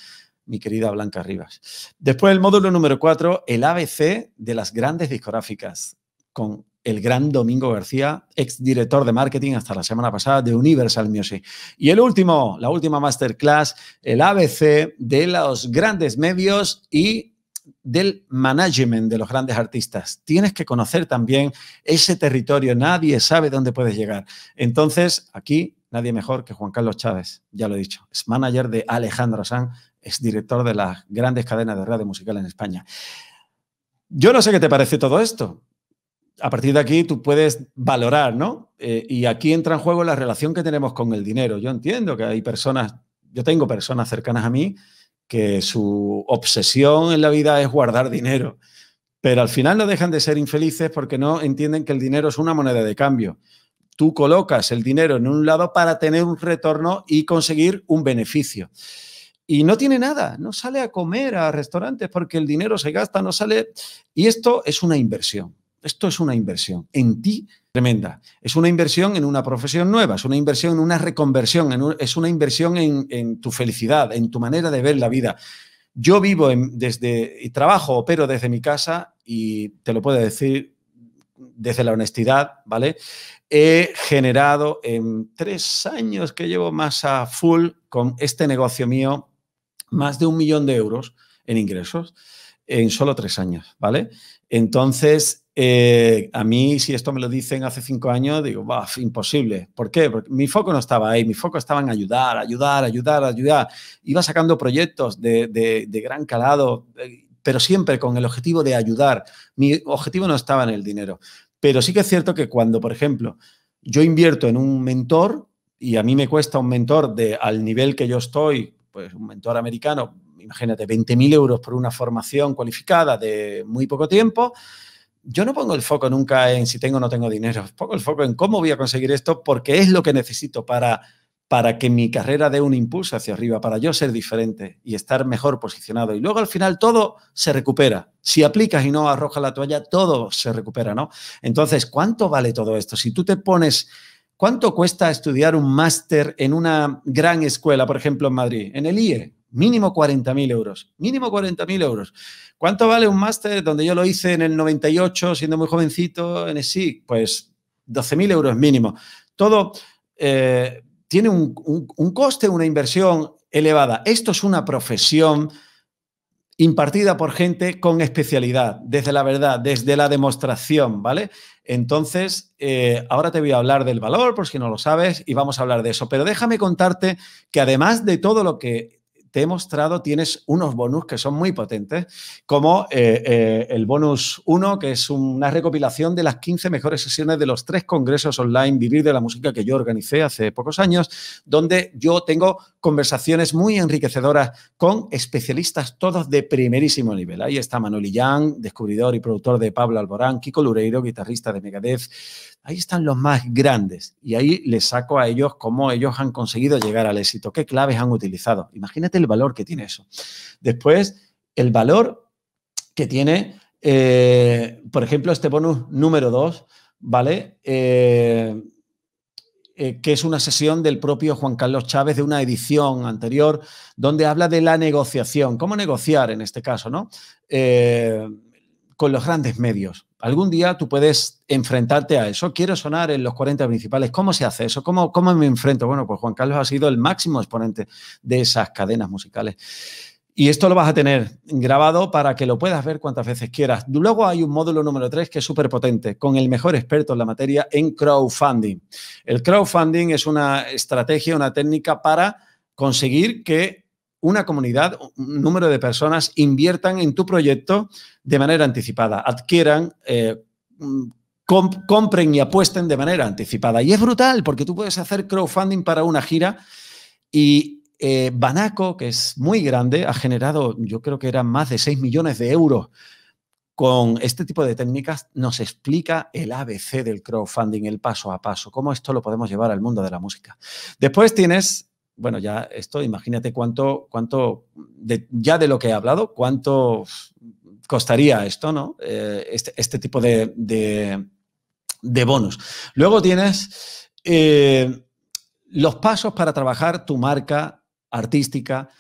mi querida Blanca Rivas. Después el módulo número 4, el ABC de las grandes discográficas con el gran Domingo García, ex director de marketing hasta la semana pasada de Universal Music. Y el último, la última masterclass, el ABC de los grandes medios y del management de los grandes artistas. Tienes que conocer también ese territorio. Nadie sabe dónde puedes llegar. Entonces, aquí nadie mejor que Juan Carlos Chávez, ya lo he dicho. Es manager de Alejandro San es director de las grandes cadenas de radio musical en España. Yo no sé qué te parece todo esto. A partir de aquí tú puedes valorar, ¿no? Eh, y aquí entra en juego la relación que tenemos con el dinero. Yo entiendo que hay personas, yo tengo personas cercanas a mí que su obsesión en la vida es guardar dinero, pero al final no dejan de ser infelices porque no entienden que el dinero es una moneda de cambio. Tú colocas el dinero en un lado para tener un retorno y conseguir un beneficio y no tiene nada, no sale a comer a restaurantes porque el dinero se gasta, no sale. Y esto es una inversión. Esto es una inversión en ti tremenda. Es una inversión en una profesión nueva, es una inversión en una reconversión, es una inversión en, tu felicidad, en tu manera de ver la vida. Yo vivo desde y trabajo, opero desde mi casa y te lo puedo decir desde la honestidad, ¿vale? He generado en tres años que llevo más a full con este negocio mío más de un millón de euros en ingresos en solo tres años, ¿vale? Entonces, eh, a mí, si esto me lo dicen hace cinco años, digo, imposible. ¿Por qué? Porque mi foco no estaba ahí, mi foco estaba en ayudar, ayudar, ayudar, ayudar. Iba sacando proyectos de, gran calado, eh, pero siempre con el objetivo de ayudar. Mi objetivo no estaba en el dinero. Pero sí que es cierto que cuando, por ejemplo, yo invierto en un mentor y a mí me cuesta un mentor de al nivel que yo estoy, pues un mentor americano, imagínate, 20.000 euros por una formación cualificada de muy poco tiempo, yo no pongo el foco nunca en si tengo o no tengo dinero, pongo el foco en cómo voy a conseguir esto porque es lo que necesito para, para que mi carrera dé un impulso hacia arriba, para yo ser diferente y estar mejor posicionado. Y luego al final todo se recupera. Si aplicas y no arrojas la toalla, todo se recupera, ¿no? Entonces, ¿cuánto vale todo esto? Si tú te pones... ¿Cuánto cuesta estudiar un máster en una gran escuela, por ejemplo, en Madrid? En el IE, Mínimo 40.000 euros. Mínimo 40.000 euros. ¿Cuánto vale un máster donde yo lo hice en el 98, siendo muy jovencito, en ESIC? Pues 12.000 euros mínimo. Todo eh, tiene un, coste, una inversión elevada. Esto es una profesión impartida por gente con especialidad, desde la verdad, desde la demostración, ¿vale? Entonces, eh, ahora te voy a hablar del valor, por si no lo sabes, y vamos a hablar de eso. Pero déjame contarte que además de todo lo que te he mostrado, tienes unos bonus que son muy potentes, como eh, eh, el bonus 1, que es una recopilación de las 15 mejores sesiones de los tres congresos online Vivir de la Música que yo organicé hace pocos años, donde yo tengo conversaciones muy enriquecedoras con especialistas todos de primerísimo nivel. Ahí está Manuel Yang, descubridor y productor de Pablo Alborán, Kiko Lureiro, guitarrista de Megadez, Ahí están los más grandes y ahí les saco a ellos cómo ellos han conseguido llegar al éxito, qué claves han utilizado. Imagínate el valor que tiene eso. Después, el valor que tiene, eh, por ejemplo, este bonus número 2, ¿vale? Eh, eh, que es una sesión del propio Juan Carlos Chávez de una edición anterior, donde habla de la negociación, cómo negociar en este caso, ¿no? con los grandes medios algún día tú puedes enfrentarte a eso. Quiero sonar en los 40 principales. ¿Cómo se hace eso? ¿Cómo, ¿Cómo me enfrento? Bueno, pues Juan Carlos ha sido el máximo exponente de esas cadenas musicales. Y esto lo vas a tener grabado para que lo puedas ver cuantas veces quieras. Luego hay un módulo número 3 que es súper potente, con el mejor experto en la materia en crowdfunding. El crowdfunding es una estrategia, una técnica para conseguir que una comunidad, un número de personas inviertan en tu proyecto de manera anticipada, adquieran, eh, mm, compren y apuesten de manera anticipada. Y es brutal porque tú puedes hacer crowdfunding para una gira y eh, Banaco, que es muy grande, ha generado, yo creo que eran más de 6 millones de euros. Con este tipo de técnicas nos explica el ABC del crowdfunding, el paso a paso, cómo esto lo podemos llevar al mundo de la música. Después tienes bueno, ya esto, imagínate cuánto, cuánto ya de lo que he hablado, cuánto costaría esto, ¿no? Eh, este, este, tipo de, de, bonus. Luego tienes eh, los pasos para trabajar tu marca artística,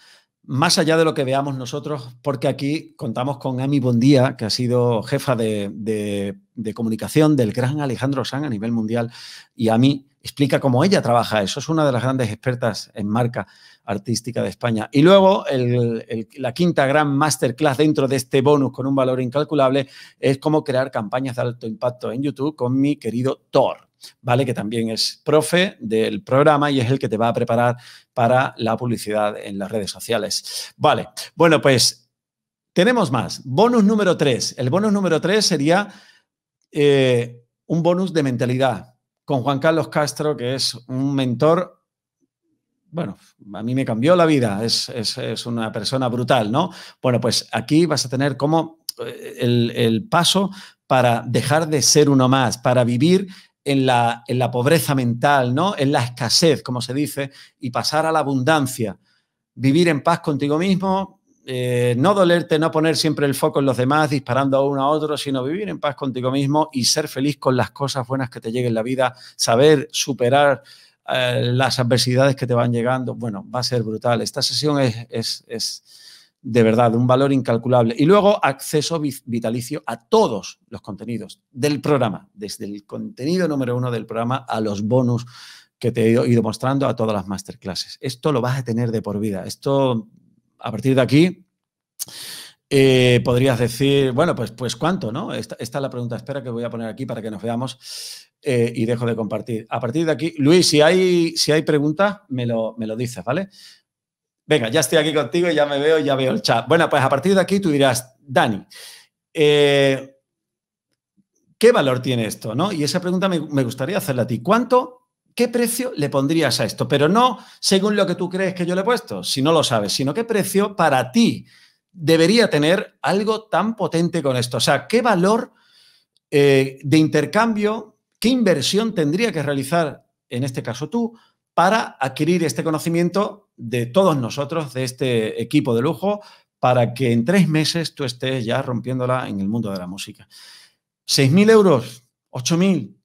más allá de lo que veamos nosotros, porque aquí contamos con Amy Bondía, que ha sido jefa de, comunicación del gran Alejandro San a nivel mundial, y a mí explica cómo ella trabaja eso. Es una de las grandes expertas en marca artística de España. Y luego la quinta gran masterclass dentro de este bonus con un valor incalculable es cómo crear campañas de alto impacto en YouTube con mi querido Thor. ¿Vale? Que también es profe del programa y es el que te va a preparar para la publicidad en las redes sociales. Vale, bueno, pues tenemos más. Bonus número 3. El bonus número 3 sería eh, un bonus de mentalidad con Juan Carlos Castro, que es un mentor bueno, a mí me cambió la vida, es, una persona brutal, ¿no? Bueno, pues aquí vas a tener como eh, el, paso para dejar de ser uno más, para vivir en la, en la, pobreza mental, ¿no? En la escasez, como se dice, y pasar a la abundancia. Vivir en paz contigo mismo, eh, no dolerte, no poner siempre el foco en los demás, disparando a uno a otro, sino vivir en paz contigo mismo y ser feliz con las cosas buenas que te lleguen en la vida, saber superar eh, las adversidades que te van llegando. Bueno, va a ser brutal. Esta sesión es, es de verdad un valor incalculable. Y luego acceso vitalicio a todos los contenidos del programa, desde el contenido número uno del programa a los bonus que te he ido mostrando a todas las masterclasses. Esto lo vas a tener de por vida. Esto a partir de aquí, eh, podrías decir, bueno, pues, pues cuánto, ¿no? Esta, es la pregunta, espera que voy a poner aquí para que nos veamos eh, y dejo de compartir. A partir de aquí, Luis, si hay, si hay preguntas, me lo, me lo dices, ¿vale? Venga, ya estoy aquí contigo, ya me veo, ya veo el chat. Bueno, pues a partir de aquí tú dirás, Dani, eh, ¿qué valor tiene esto? ¿no? Y esa pregunta me, me gustaría hacerla a ti. ¿Cuánto ¿qué precio le pondrías a esto? Pero no según lo que tú crees que yo le he puesto, si no lo sabes, sino qué precio para ti debería tener algo tan potente con esto. O sea, ¿qué valor eh, de intercambio, qué inversión tendría que realizar, en este caso tú, para adquirir este conocimiento de todos nosotros, de este equipo de lujo, para que en tres meses tú estés ya rompiéndola en el mundo de la música? ¿6.000 euros? ¿8.000?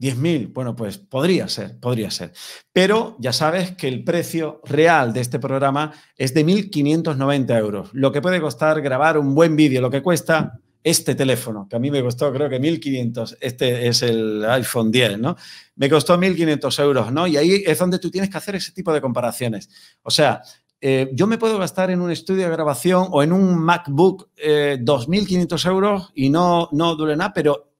10.000, bueno, pues podría ser, podría ser. Pero ya sabes que el precio real de este programa es de 1.590 euros, lo que puede costar grabar un buen vídeo, lo que cuesta este teléfono, que a mí me costó creo que 1.500, este es el iPhone 10, ¿no? Me costó 1.500 euros, ¿no? Y ahí es donde tú tienes que hacer ese tipo de comparaciones. O sea, eh, yo me puedo gastar en un estudio de grabación o en un MacBook 2.500 eh, euros y no, no duele nada, pero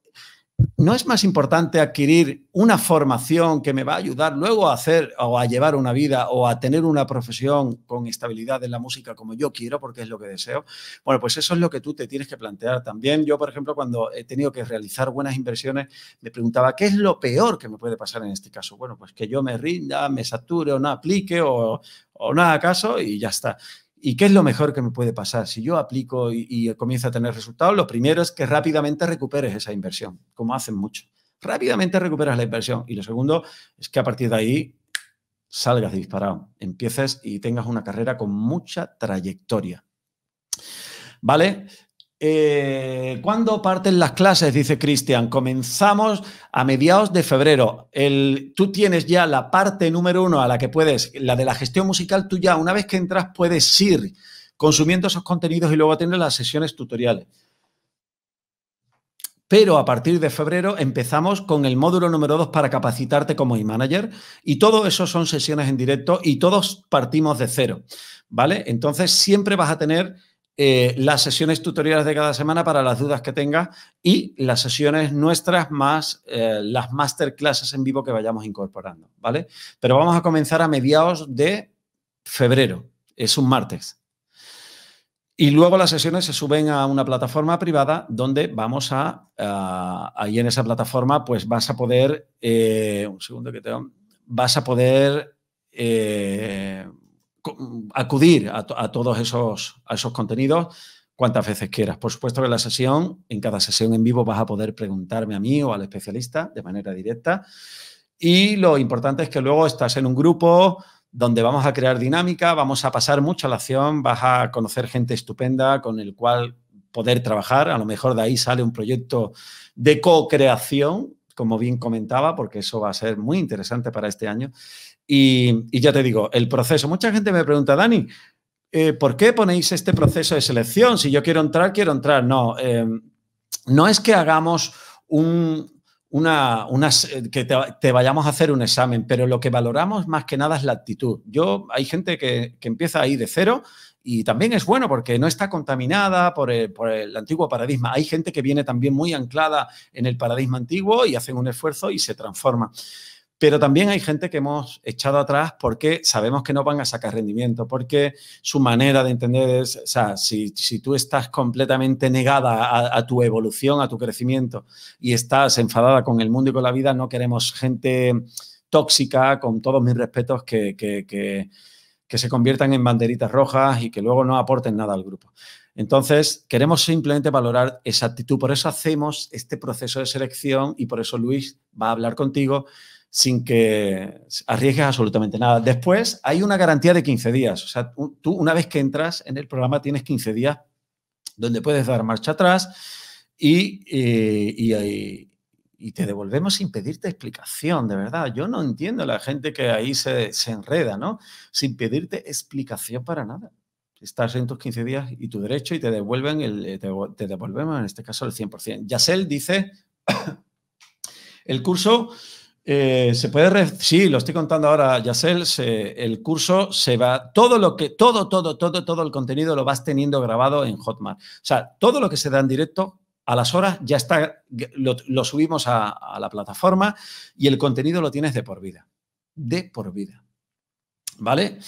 ¿no es más importante adquirir una formación que me va a ayudar luego a hacer o a llevar una vida o a tener una profesión con estabilidad en la música como yo quiero porque es lo que deseo? Bueno, pues eso es lo que tú te tienes que plantear también. Yo, por ejemplo, cuando he tenido que realizar buenas inversiones, me preguntaba, ¿qué es lo peor que me puede pasar en este caso? Bueno, pues que yo me rinda, me sature o no aplique o, nada acaso y ya está. ¿Y qué es lo mejor que me puede pasar? Si yo aplico y, comienzo a tener resultados, lo primero es que rápidamente recuperes esa inversión, como hacen muchos. Rápidamente recuperas la inversión. Y lo segundo es que a partir de ahí salgas disparado, empieces y tengas una carrera con mucha trayectoria. ¿Vale? Eh, ¿Cuándo parten las clases? Dice Cristian. Comenzamos a mediados de febrero. tú tienes ya la parte número uno a la que puedes, la de la gestión musical, tú ya una vez que entras puedes ir consumiendo esos contenidos y luego tener las sesiones tutoriales. Pero a partir de febrero empezamos con el módulo número 2 para capacitarte como e-manager y todo eso son sesiones en directo y todos partimos de cero, ¿vale? Entonces siempre vas a tener eh, las sesiones tutoriales de cada semana para las dudas que tengas y las sesiones nuestras más eh, las masterclasses en vivo que vayamos incorporando, ¿vale? Pero vamos a comenzar a mediados de febrero, es un martes. Y luego las sesiones se suben a una plataforma privada donde vamos a, ahí en esa plataforma pues vas a poder, eh, un segundo que tengo, vas a poder acudir a, todos esos, a esos contenidos cuantas veces quieras. Por supuesto que en la sesión, en cada sesión en vivo vas a poder preguntarme a mí o al especialista de manera directa. Y lo importante es que luego estás en un grupo donde vamos a crear dinámica, vamos a pasar mucho a la acción, vas a conocer gente estupenda con el cual poder trabajar. A lo mejor de ahí sale un proyecto de co-creación, como bien comentaba, porque eso va a ser muy interesante para este año. Y, ya te digo, el proceso. Mucha gente me pregunta, Dani, eh, ¿por qué ponéis este proceso de selección? Si yo quiero entrar, quiero entrar. No, em, no es que hagamos una, que te, vayamos a hacer un examen, pero lo que valoramos más que nada es la actitud. Yo, hay gente que, empieza ahí de cero y también es bueno porque no está contaminada por el, por el, antiguo paradigma. Hay gente que viene también muy anclada en el paradigma antiguo y hacen un esfuerzo y se transforma. Pero también hay gente que hemos echado atrás porque sabemos que no van a sacar rendimiento, porque su manera de entender es, o sea, si, tú estás completamente negada a, tu evolución, a tu crecimiento y estás enfadada con el mundo y con la vida, no queremos gente tóxica, con todos mis respetos, que, que, que se conviertan en banderitas rojas y que luego no aporten nada al grupo. Entonces, queremos simplemente valorar esa actitud. Por eso hacemos este proceso de selección y por eso Luis va a hablar contigo sin que arriesgues absolutamente nada. Después hay una garantía de 15 días. O sea, tú una vez que entras en el programa tienes 15 días donde puedes dar marcha atrás y, te devolvemos sin pedirte explicación, de verdad. Yo no entiendo la gente que ahí se, enreda, ¿no? Sin pedirte explicación para nada estás en tus 15 días y tu derecho y te devuelven, el, eh, te, devolvemos en este caso el 100%. Yasel dice, el curso eh, se puede, sí, lo estoy contando ahora, Yacel. el curso se va, todo lo que, todo, todo, todo, todo el contenido lo vas teniendo grabado en Hotmart. O sea, todo lo que se da en directo a las horas ya está, lo, subimos a, a, la plataforma y el contenido lo tienes de por vida, de por vida. ¿Vale?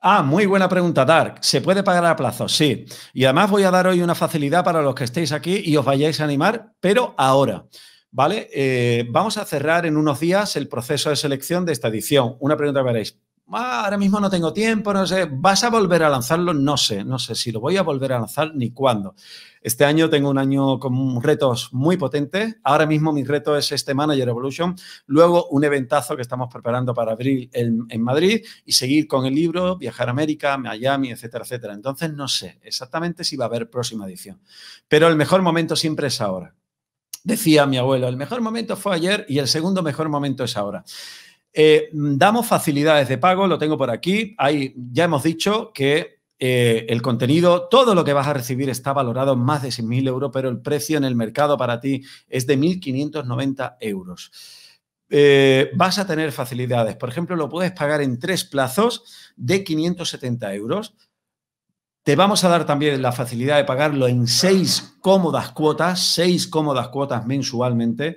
Ah, muy buena pregunta, Dark. ¿Se puede pagar a plazo? Sí. Y además voy a dar hoy una facilidad para los que estéis aquí y os vayáis a animar, pero ahora. ¿vale? Eh, vamos a cerrar en unos días el proceso de selección de esta edición. Una pregunta que veréis. Ah, ahora mismo no tengo tiempo, no sé. ¿Vas a volver a lanzarlo? No sé, no sé si lo voy a volver a lanzar ni cuándo. Este año tengo un año con retos muy potentes. Ahora mismo mi reto es este Manager Evolution. Luego un eventazo que estamos preparando para abril en Madrid y seguir con el libro, viajar a América, Miami, etcétera, etcétera. Entonces no sé exactamente si va a haber próxima edición. Pero el mejor momento siempre es ahora. Decía mi abuelo, el mejor momento fue ayer y el segundo mejor momento es ahora. Eh, damos facilidades de pago, lo tengo por aquí. ya hemos dicho que eh, el contenido, todo lo que vas a recibir está valorado en más de 6.000 euros, pero el precio en el mercado para ti es de 1.590 euros. Eh, vas a tener facilidades. Por ejemplo, lo puedes pagar en tres plazos de 570 euros. Te vamos a dar también la facilidad de pagarlo en seis cómodas cuotas, seis cómodas cuotas mensualmente.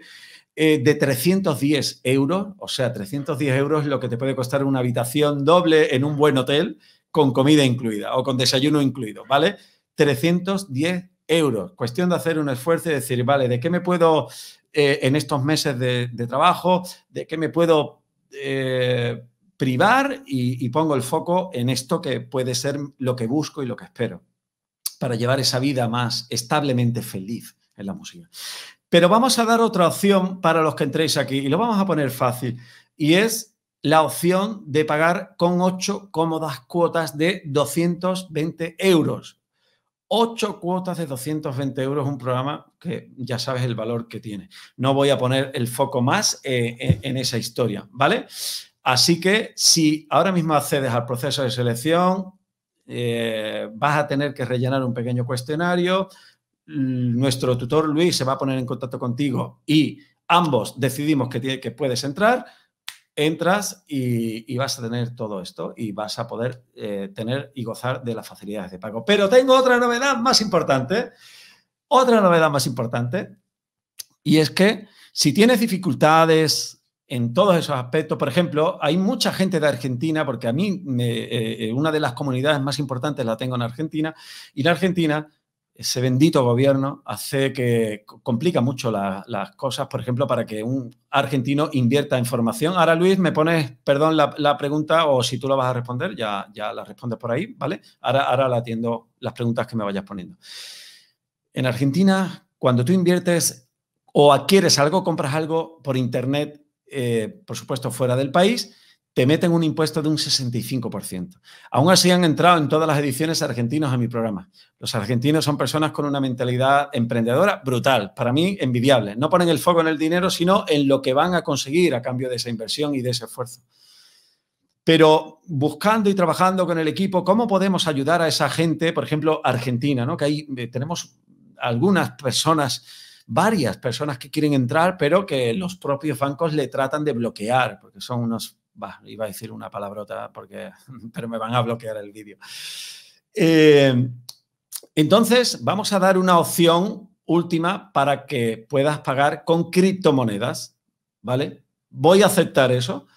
Eh, de 310 euros, o sea, 310 euros es lo que te puede costar una habitación doble en un buen hotel con comida incluida o con desayuno incluido, ¿vale? 310 euros. Cuestión de hacer un esfuerzo y decir, vale, ¿de qué me puedo eh, en estos meses de, trabajo? ¿De qué me puedo eh, privar y, pongo el foco en esto que puede ser lo que busco y lo que espero para llevar esa vida más establemente feliz en la música. Pero vamos a dar otra opción para los que entréis aquí y lo vamos a poner fácil y es la opción de pagar con ocho cómodas cuotas de 220 euros. Ocho cuotas de 220 euros, un programa que ya sabes el valor que tiene. No voy a poner el foco más eh, eh, en esa historia, ¿vale? Así que si ahora mismo accedes al proceso de selección, eh, vas a tener que rellenar un pequeño cuestionario. Mm, nuestro tutor Luis se va a poner en contacto contigo y ambos decidimos que, puedes entrar. Entras y, vas a tener todo esto y vas a poder eh, tener y gozar de las facilidades de pago. Pero tengo otra novedad más importante. Otra novedad más importante. Y es que si tienes dificultades en todos esos aspectos. Por ejemplo, hay mucha gente de Argentina, porque a mí eh, eh, una de las comunidades más importantes la tengo en Argentina, y la Argentina, ese bendito gobierno, hace que complica mucho las cosas, por ejemplo, para que un argentino invierta en formación. Ahora, Luis, me pones, perdón, la, pregunta, o si tú la vas a responder, ya, ya la respondes por ahí, ¿vale? Ahora, ahora la atiendo las preguntas que me vayas poniendo. En Argentina, cuando tú inviertes o adquieres algo, compras algo por internet, eh, por supuesto, fuera del país, te meten un impuesto de un 65%. Aún así han entrado en todas las ediciones argentinos a mi programa. Los argentinos son personas con una mentalidad emprendedora brutal, para mí envidiable. No ponen el foco en el dinero, sino en lo que van a conseguir a cambio de esa inversión y de ese esfuerzo. Pero buscando y trabajando con el equipo, ¿cómo podemos ayudar a esa gente, por ejemplo, Argentina, ¿no? que ahí eh, tenemos algunas personas varias personas que quieren entrar, pero que los propios bancos le tratan de bloquear, porque son unos, iba a decir una palabrota, porque, pero me van a bloquear el vídeo. Eh, entonces, vamos a dar una opción última para que puedas pagar con criptomonedas, ¿vale? Voy a aceptar eso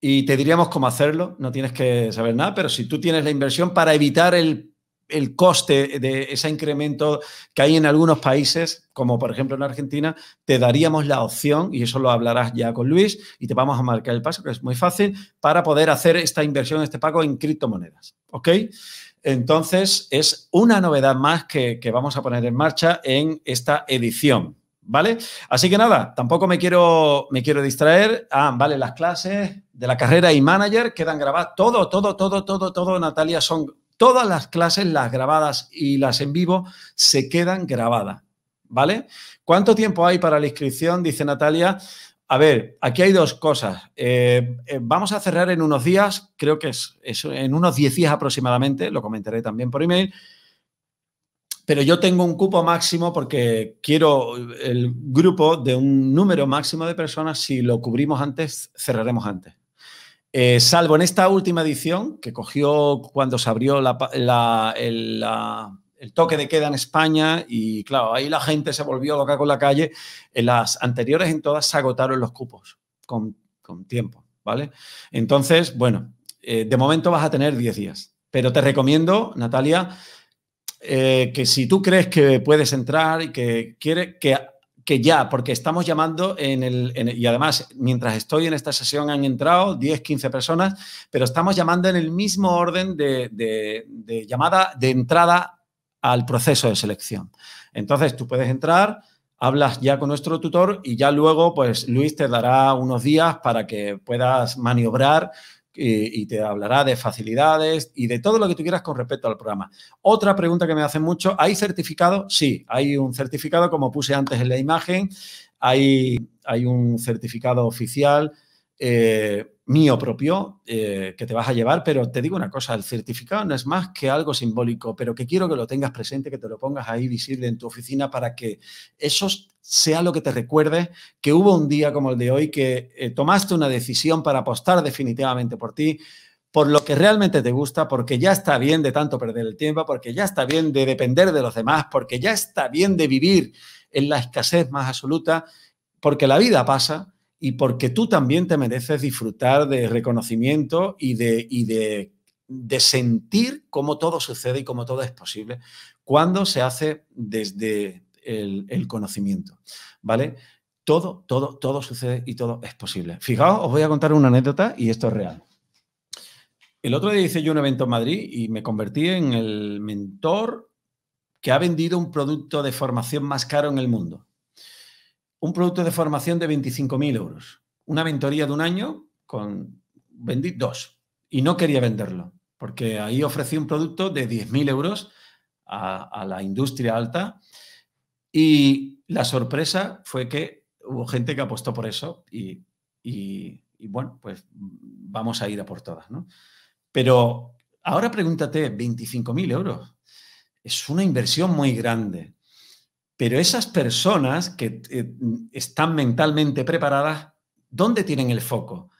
y te diríamos cómo hacerlo, no tienes que saber nada, pero si tú tienes la inversión para evitar el el coste de ese incremento que hay en algunos países, como por ejemplo en Argentina, te daríamos la opción, y eso lo hablarás ya con Luis, y te vamos a marcar el paso, que es muy fácil, para poder hacer esta inversión, este pago en criptomonedas. ¿Ok? Entonces, es una novedad más que, vamos a poner en marcha en esta edición. ¿Vale? Así que nada, tampoco me quiero, me quiero distraer. Ah, vale, las clases de la carrera y manager quedan grabadas. Todo, todo, todo, todo, todo, Natalia, son Todas las clases, las grabadas y las en vivo, se quedan grabadas. ¿Vale? ¿Cuánto tiempo hay para la inscripción? Dice Natalia. A ver, aquí hay dos cosas. Eh, eh, vamos a cerrar en unos días, creo que es, es, en unos 10 días aproximadamente, lo comentaré también por email, pero yo tengo un cupo máximo porque quiero el grupo de un número máximo de personas, si lo cubrimos antes, cerraremos antes. Eh, salvo en esta última edición, que cogió cuando se abrió el, toque de queda en España y claro, ahí la gente se volvió loca con la calle. En las anteriores, en todas, se agotaron los cupos con, tiempo, ¿vale? Entonces, bueno, eh, de momento vas a tener 10 días. Pero te recomiendo, Natalia, eh, que si tú crees que puedes entrar y que quieres que que ya, porque estamos llamando en el, y además mientras estoy en esta sesión han entrado 10, 15 personas, pero estamos llamando en el mismo orden de, de, de llamada de entrada al proceso de selección. Entonces tú puedes entrar, hablas ya con nuestro tutor y ya luego pues Luis te dará unos días para que puedas maniobrar eh, y, te hablará de facilidades y de todo lo que tú quieras con respecto al programa. Otra pregunta que me hacen mucho, ¿hay certificado? Sí, hay un certificado, como puse antes en la imagen, hay, hay un certificado oficial. Eh, mío propio eh, que te vas a llevar, pero te digo una cosa, el certificado no es más que algo simbólico, pero que quiero que lo tengas presente, que te lo pongas ahí visible en tu oficina para que eso sea lo que te recuerde que hubo un día como el de hoy que eh, tomaste una decisión para apostar definitivamente por ti, por lo que realmente te gusta, porque ya está bien de tanto perder el tiempo, porque ya está bien de depender de los demás, porque ya está bien de vivir en la escasez más absoluta, porque la vida pasa y porque tú también te mereces disfrutar de reconocimiento y de, de, sentir cómo todo sucede y cómo todo es posible cuando se hace desde el, conocimiento, ¿vale? Todo, todo, todo sucede y todo es posible. Fijaos, os voy a contar una anécdota y esto es real. El otro día hice yo un evento en Madrid y me convertí en el mentor que ha vendido un producto de formación más caro en el mundo un producto de formación de 25.000 euros, una mentoría de un año con... Vendí dos y no quería venderlo, porque ahí ofrecí un producto de 10.000 euros a, la industria alta y la sorpresa fue que hubo gente que apostó por eso y, bueno, pues vamos a ir a por todas, ¿no? Pero ahora pregúntate, 25.000 euros, es una inversión muy grande. Pero esas personas que eh, están mentalmente preparadas, ¿dónde tienen el foco?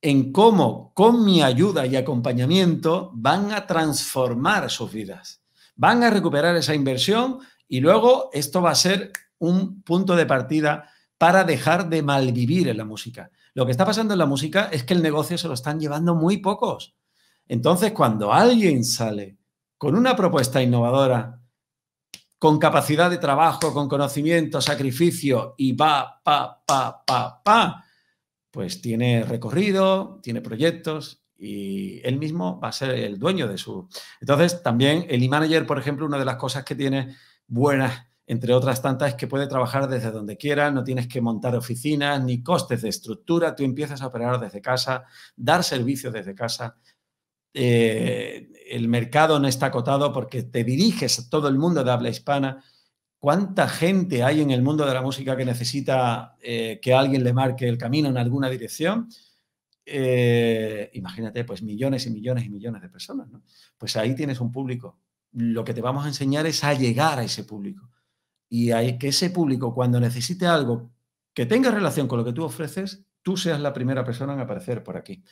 En cómo, con mi ayuda y acompañamiento, van a transformar sus vidas. Van a recuperar esa inversión y luego esto va a ser un punto de partida para dejar de malvivir en la música. Lo que está pasando en la música es que el negocio se lo están llevando muy pocos. Entonces, cuando alguien sale con una propuesta innovadora con capacidad de trabajo, con conocimiento, sacrificio y va, pa, pa, pa, pa, pues tiene recorrido, tiene proyectos y él mismo va a ser el dueño de su. Entonces, también el e-manager, por ejemplo, una de las cosas que tiene buenas, entre otras tantas, es que puede trabajar desde donde quiera, no tienes que montar oficinas ni costes de estructura, tú empiezas a operar desde casa, dar servicios desde casa, eh, el mercado no está acotado porque te diriges a todo el mundo de habla hispana. ¿Cuánta gente hay en el mundo de la música que necesita eh, que alguien le marque el camino en alguna dirección? Eh, imagínate, pues millones y millones y millones de personas, Pues ahí tienes un público. Lo que te vamos a enseñar es a llegar a ese público. Y hay que ese público, cuando necesite algo que tenga relación con lo que tú ofreces, tú seas la primera persona en aparecer por aquí.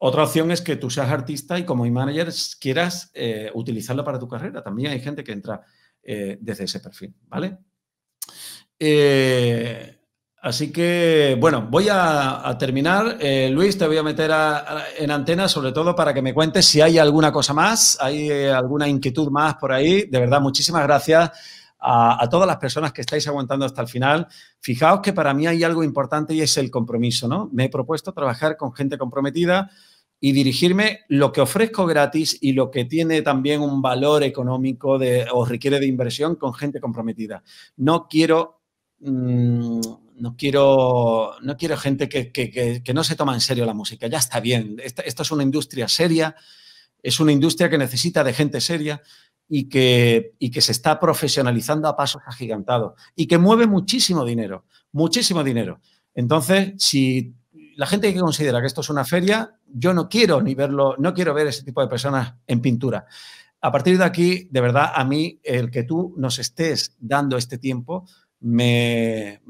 Otra opción es que tú seas artista y como e-manager quieras eh, utilizarlo para tu carrera. También hay gente que entra eh, desde ese perfil, ¿vale? Eh, así que, bueno, voy a, terminar. Luis, te voy a meter en antena, sobre todo para que me cuentes si hay alguna cosa más, hay alguna inquietud más por ahí. De verdad, muchísimas gracias a, todas las personas que estáis aguantando hasta el final. Fijaos que para mí hay algo importante y es el compromiso, ¿no? Me he propuesto trabajar con gente comprometida y dirigirme lo que ofrezco gratis y lo que tiene también un valor económico de, o requiere de inversión con gente comprometida. No quiero... Mm, no quiero, no quiero gente que, no se toma en serio la música. Ya está bien. Esta, esto es una industria seria, es una industria que necesita de gente seria y que, que se está profesionalizando a pasos agigantados y que mueve muchísimo dinero, muchísimo dinero. Entonces, si la gente que considera que esto es una feria, yo no quiero ni verlo, no quiero ver ese tipo de personas en pintura. A partir de aquí, de verdad, a mí el que tú nos estés dando este tiempo, me,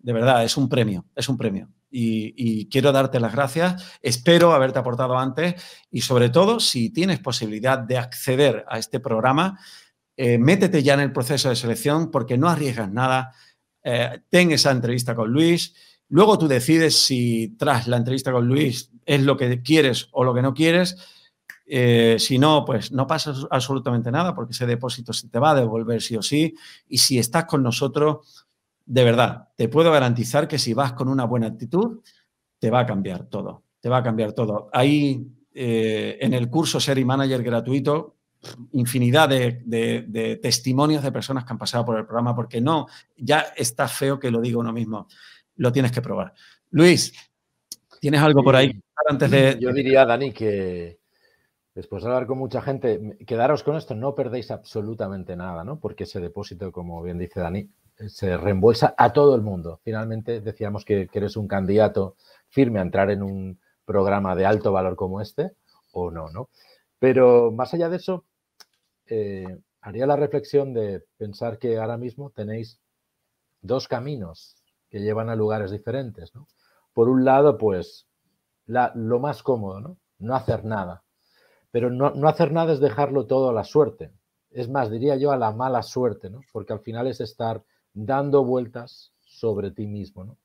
de verdad, es un premio, es un premio. Y, quiero darte las gracias. Espero haberte aportado antes y sobre todo si tienes posibilidad de acceder a este programa, eh, métete ya en el proceso de selección porque no arriesgas nada. Eh, ten esa entrevista con Luis. Luego tú decides si tras la entrevista con Luis es lo que quieres o lo que no quieres. Eh, si no, pues no pasa absolutamente nada porque ese depósito se te va a devolver sí o sí. Y si estás con nosotros, de verdad, te puedo garantizar que si vas con una buena actitud, te va a cambiar todo, te va a cambiar todo. Ahí eh, en el curso Ser Manager gratuito, infinidad de, testimonios de personas que han pasado por el programa, porque no, ya está feo que lo diga uno mismo, lo tienes que probar. Luis, ¿tienes algo por ahí? Antes de... Yo diría, Dani, que después de hablar con mucha gente, quedaros con esto, no perdéis absolutamente nada, ¿no? Porque ese depósito, como bien dice Dani, se reembolsa a todo el mundo. Finalmente decíamos que, eres un candidato firme a entrar en un programa de alto valor como este, o no, ¿no? Pero más allá de eso, eh, haría la reflexión de pensar que ahora mismo tenéis dos caminos que llevan a lugares diferentes, ¿no? Por un lado, pues, lo más cómodo, ¿no? No hacer nada. Pero no, no hacer nada es dejarlo todo a la suerte. Es más, diría yo, a la mala suerte, ¿no? Porque al final es estar dando vueltas sobre ti mismo,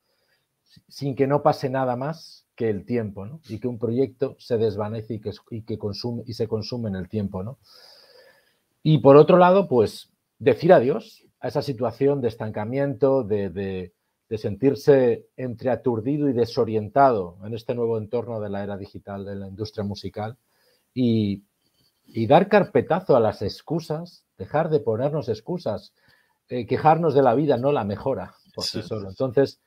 sin que no pase nada más que el tiempo, y que un proyecto se desvanece y que, consume, y se consume en el tiempo. ¿no? Y por otro lado, pues decir adiós a esa situación de estancamiento, de, sentirse entre aturdido y desorientado en este nuevo entorno de la era digital de la industria musical y, y dar carpetazo a las excusas, dejar de ponernos excusas eh, quejarnos de la vida no la mejora por sí solo. Entonces,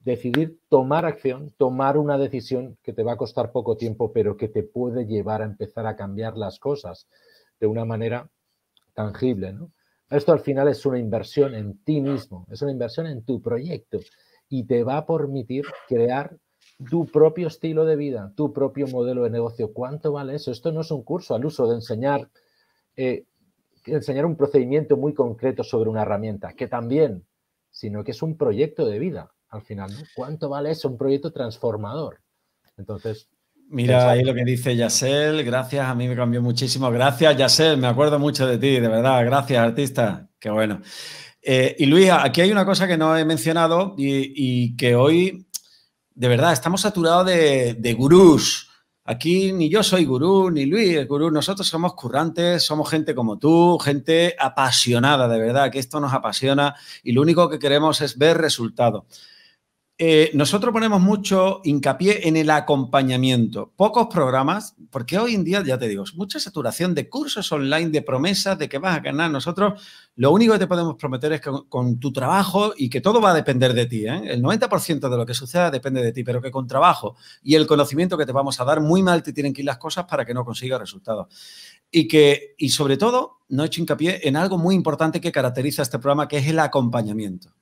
decidir tomar acción, tomar una decisión que te va a costar poco tiempo, pero que te puede llevar a empezar a cambiar las cosas de una manera tangible. Esto al final es una inversión en ti mismo, es una inversión en tu proyecto y te va a permitir crear tu propio estilo de vida, tu propio modelo de negocio. ¿Cuánto vale eso? Esto no es un curso al uso de enseñar eh, enseñar un procedimiento muy concreto sobre una herramienta, que también, sino que es un proyecto de vida al final. ¿no? ¿Cuánto vale eso? Un proyecto transformador. Entonces, Mira ahí lo que dice Yasel, gracias, a mí me cambió muchísimo. Gracias, Yasel, me acuerdo mucho de ti, de verdad, gracias, artista, qué bueno. Eh, y Luisa, aquí hay una cosa que no he mencionado y, que hoy, de verdad, estamos saturados de, de gurús, Aquí ni yo soy gurú, ni Luis es gurú. Nosotros somos currantes, somos gente como tú, gente apasionada, de verdad, que esto nos apasiona y lo único que queremos es ver resultados. Eh, nosotros ponemos mucho hincapié en el acompañamiento. Pocos programas, porque hoy en día, ya te digo, mucha saturación de cursos online, de promesas, de que vas a ganar. Nosotros lo único que te podemos prometer es que con tu trabajo y que todo va a depender de ti. ¿eh? El 90% de lo que suceda depende de ti, pero que con trabajo y el conocimiento que te vamos a dar, muy mal te tienen que ir las cosas para que no consigas resultados. Y que, y sobre todo, no he hecho hincapié en algo muy importante que caracteriza este programa, que es el acompañamiento.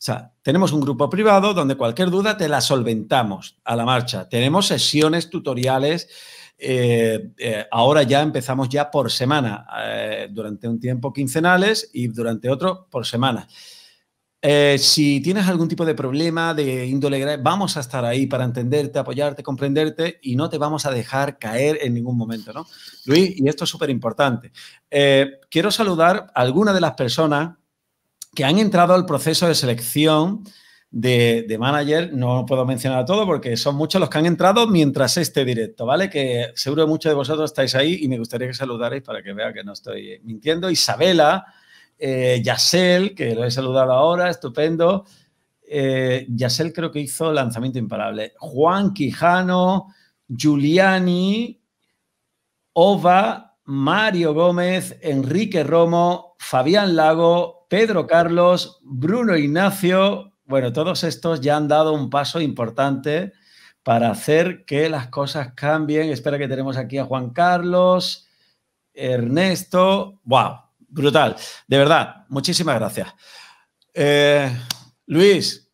O sea, tenemos un grupo privado donde cualquier duda te la solventamos a la marcha. Tenemos sesiones tutoriales. Eh, eh, ahora ya empezamos ya por semana, eh, durante un tiempo quincenales y durante otro por semana. si tienes algún tipo de problema de índole vamos a estar ahí para entenderte, apoyarte, comprenderte y no te vamos a dejar caer en ningún momento, ¿no? Luis, y esto es súper importante. quiero saludar a alguna de las personas que han entrado al proceso de selección de, manager. No puedo mencionar a todo porque son muchos los que han entrado mientras este directo, ¿vale? Que seguro muchos de vosotros estáis ahí y me gustaría que saludarais para que vea que no estoy mintiendo. Isabela, eh, Yasel, que lo he saludado ahora, estupendo. Eh, Yasel creo que hizo lanzamiento imparable. Juan Quijano, Giuliani, Ova, Mario Gómez, Enrique Romo, Fabián Lago, Pedro Carlos, Bruno Ignacio, bueno, todos estos ya han dado un paso importante para hacer que las cosas cambien. Espera que tenemos aquí a Juan Carlos, Ernesto, wow, brutal, de verdad, muchísimas gracias. Eh, Luis,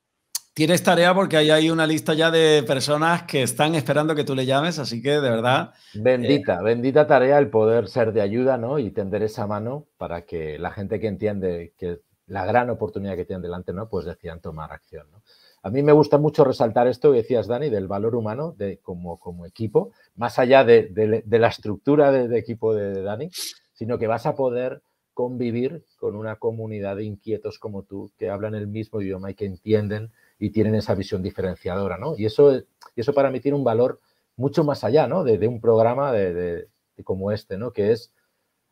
Tienes tarea porque ahí hay una lista ya de personas que están esperando que tú le llames, así que de verdad. Bendita, eh, bendita tarea el poder ser de ayuda, Y tender esa mano para que la gente que entiende que la gran oportunidad que tienen delante, ¿no? Pues decían tomar acción, ¿no? A mí me gusta mucho resaltar esto que decías, Dani, del valor humano de, como, como equipo, más allá de, de la estructura de, equipo de, Dani, sino que vas a poder convivir con una comunidad de inquietos como tú, que hablan el mismo idioma y que entienden y tienen esa visión diferenciadora, ¿no? Y eso, y eso para mí tiene un valor mucho más allá, ¿no? De, un programa como este, ¿no? Que es,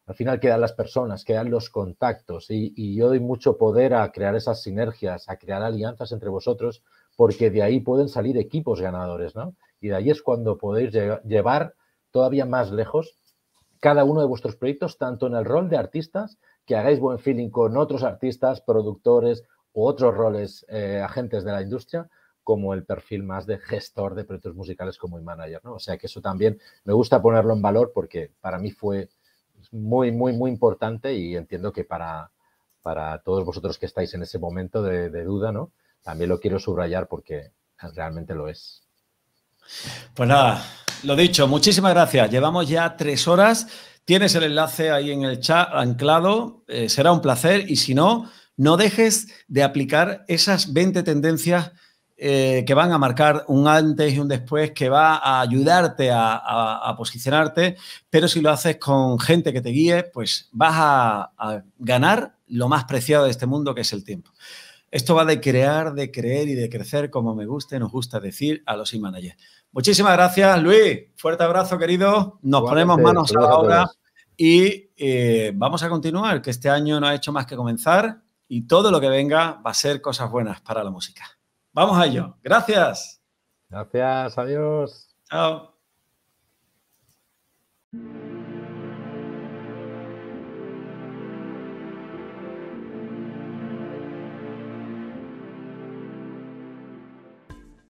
al final quedan las personas, quedan los contactos y, y yo doy mucho poder a crear esas sinergias, a crear alianzas entre vosotros, porque de ahí pueden salir equipos ganadores, ¿no? Y de ahí es cuando podéis llevar todavía más lejos cada uno de vuestros proyectos, tanto en el rol de artistas, que hagáis buen feeling con otros artistas, productores, u otros roles eh, agentes de la industria como el perfil más de gestor de proyectos musicales como el manager, ¿no? O sea que eso también me gusta ponerlo en valor porque para mí fue muy, muy, muy importante y entiendo que para, para todos vosotros que estáis en ese momento de, duda, ¿no? También lo quiero subrayar porque realmente lo es. Pues nada, lo dicho, muchísimas gracias. Llevamos ya tres horas. Tienes el enlace ahí en el chat anclado. Eh, será un placer y si no, no dejes de aplicar esas 20 tendencias eh, que van a marcar un antes y un después, que va a ayudarte a, posicionarte, pero si lo haces con gente que te guíe, pues vas a, ganar lo más preciado de este mundo, que es el tiempo. Esto va de crear, de creer y de crecer, como me guste, nos gusta decir a los e-managers. Muchísimas gracias, Luis. Fuerte abrazo, querido. Nos ponemos manos a la obra y eh, vamos a continuar, que este año no ha hecho más que comenzar y todo lo que venga va a ser cosas buenas para la música. Vamos a ello. Gracias. Gracias. Adiós. Chao.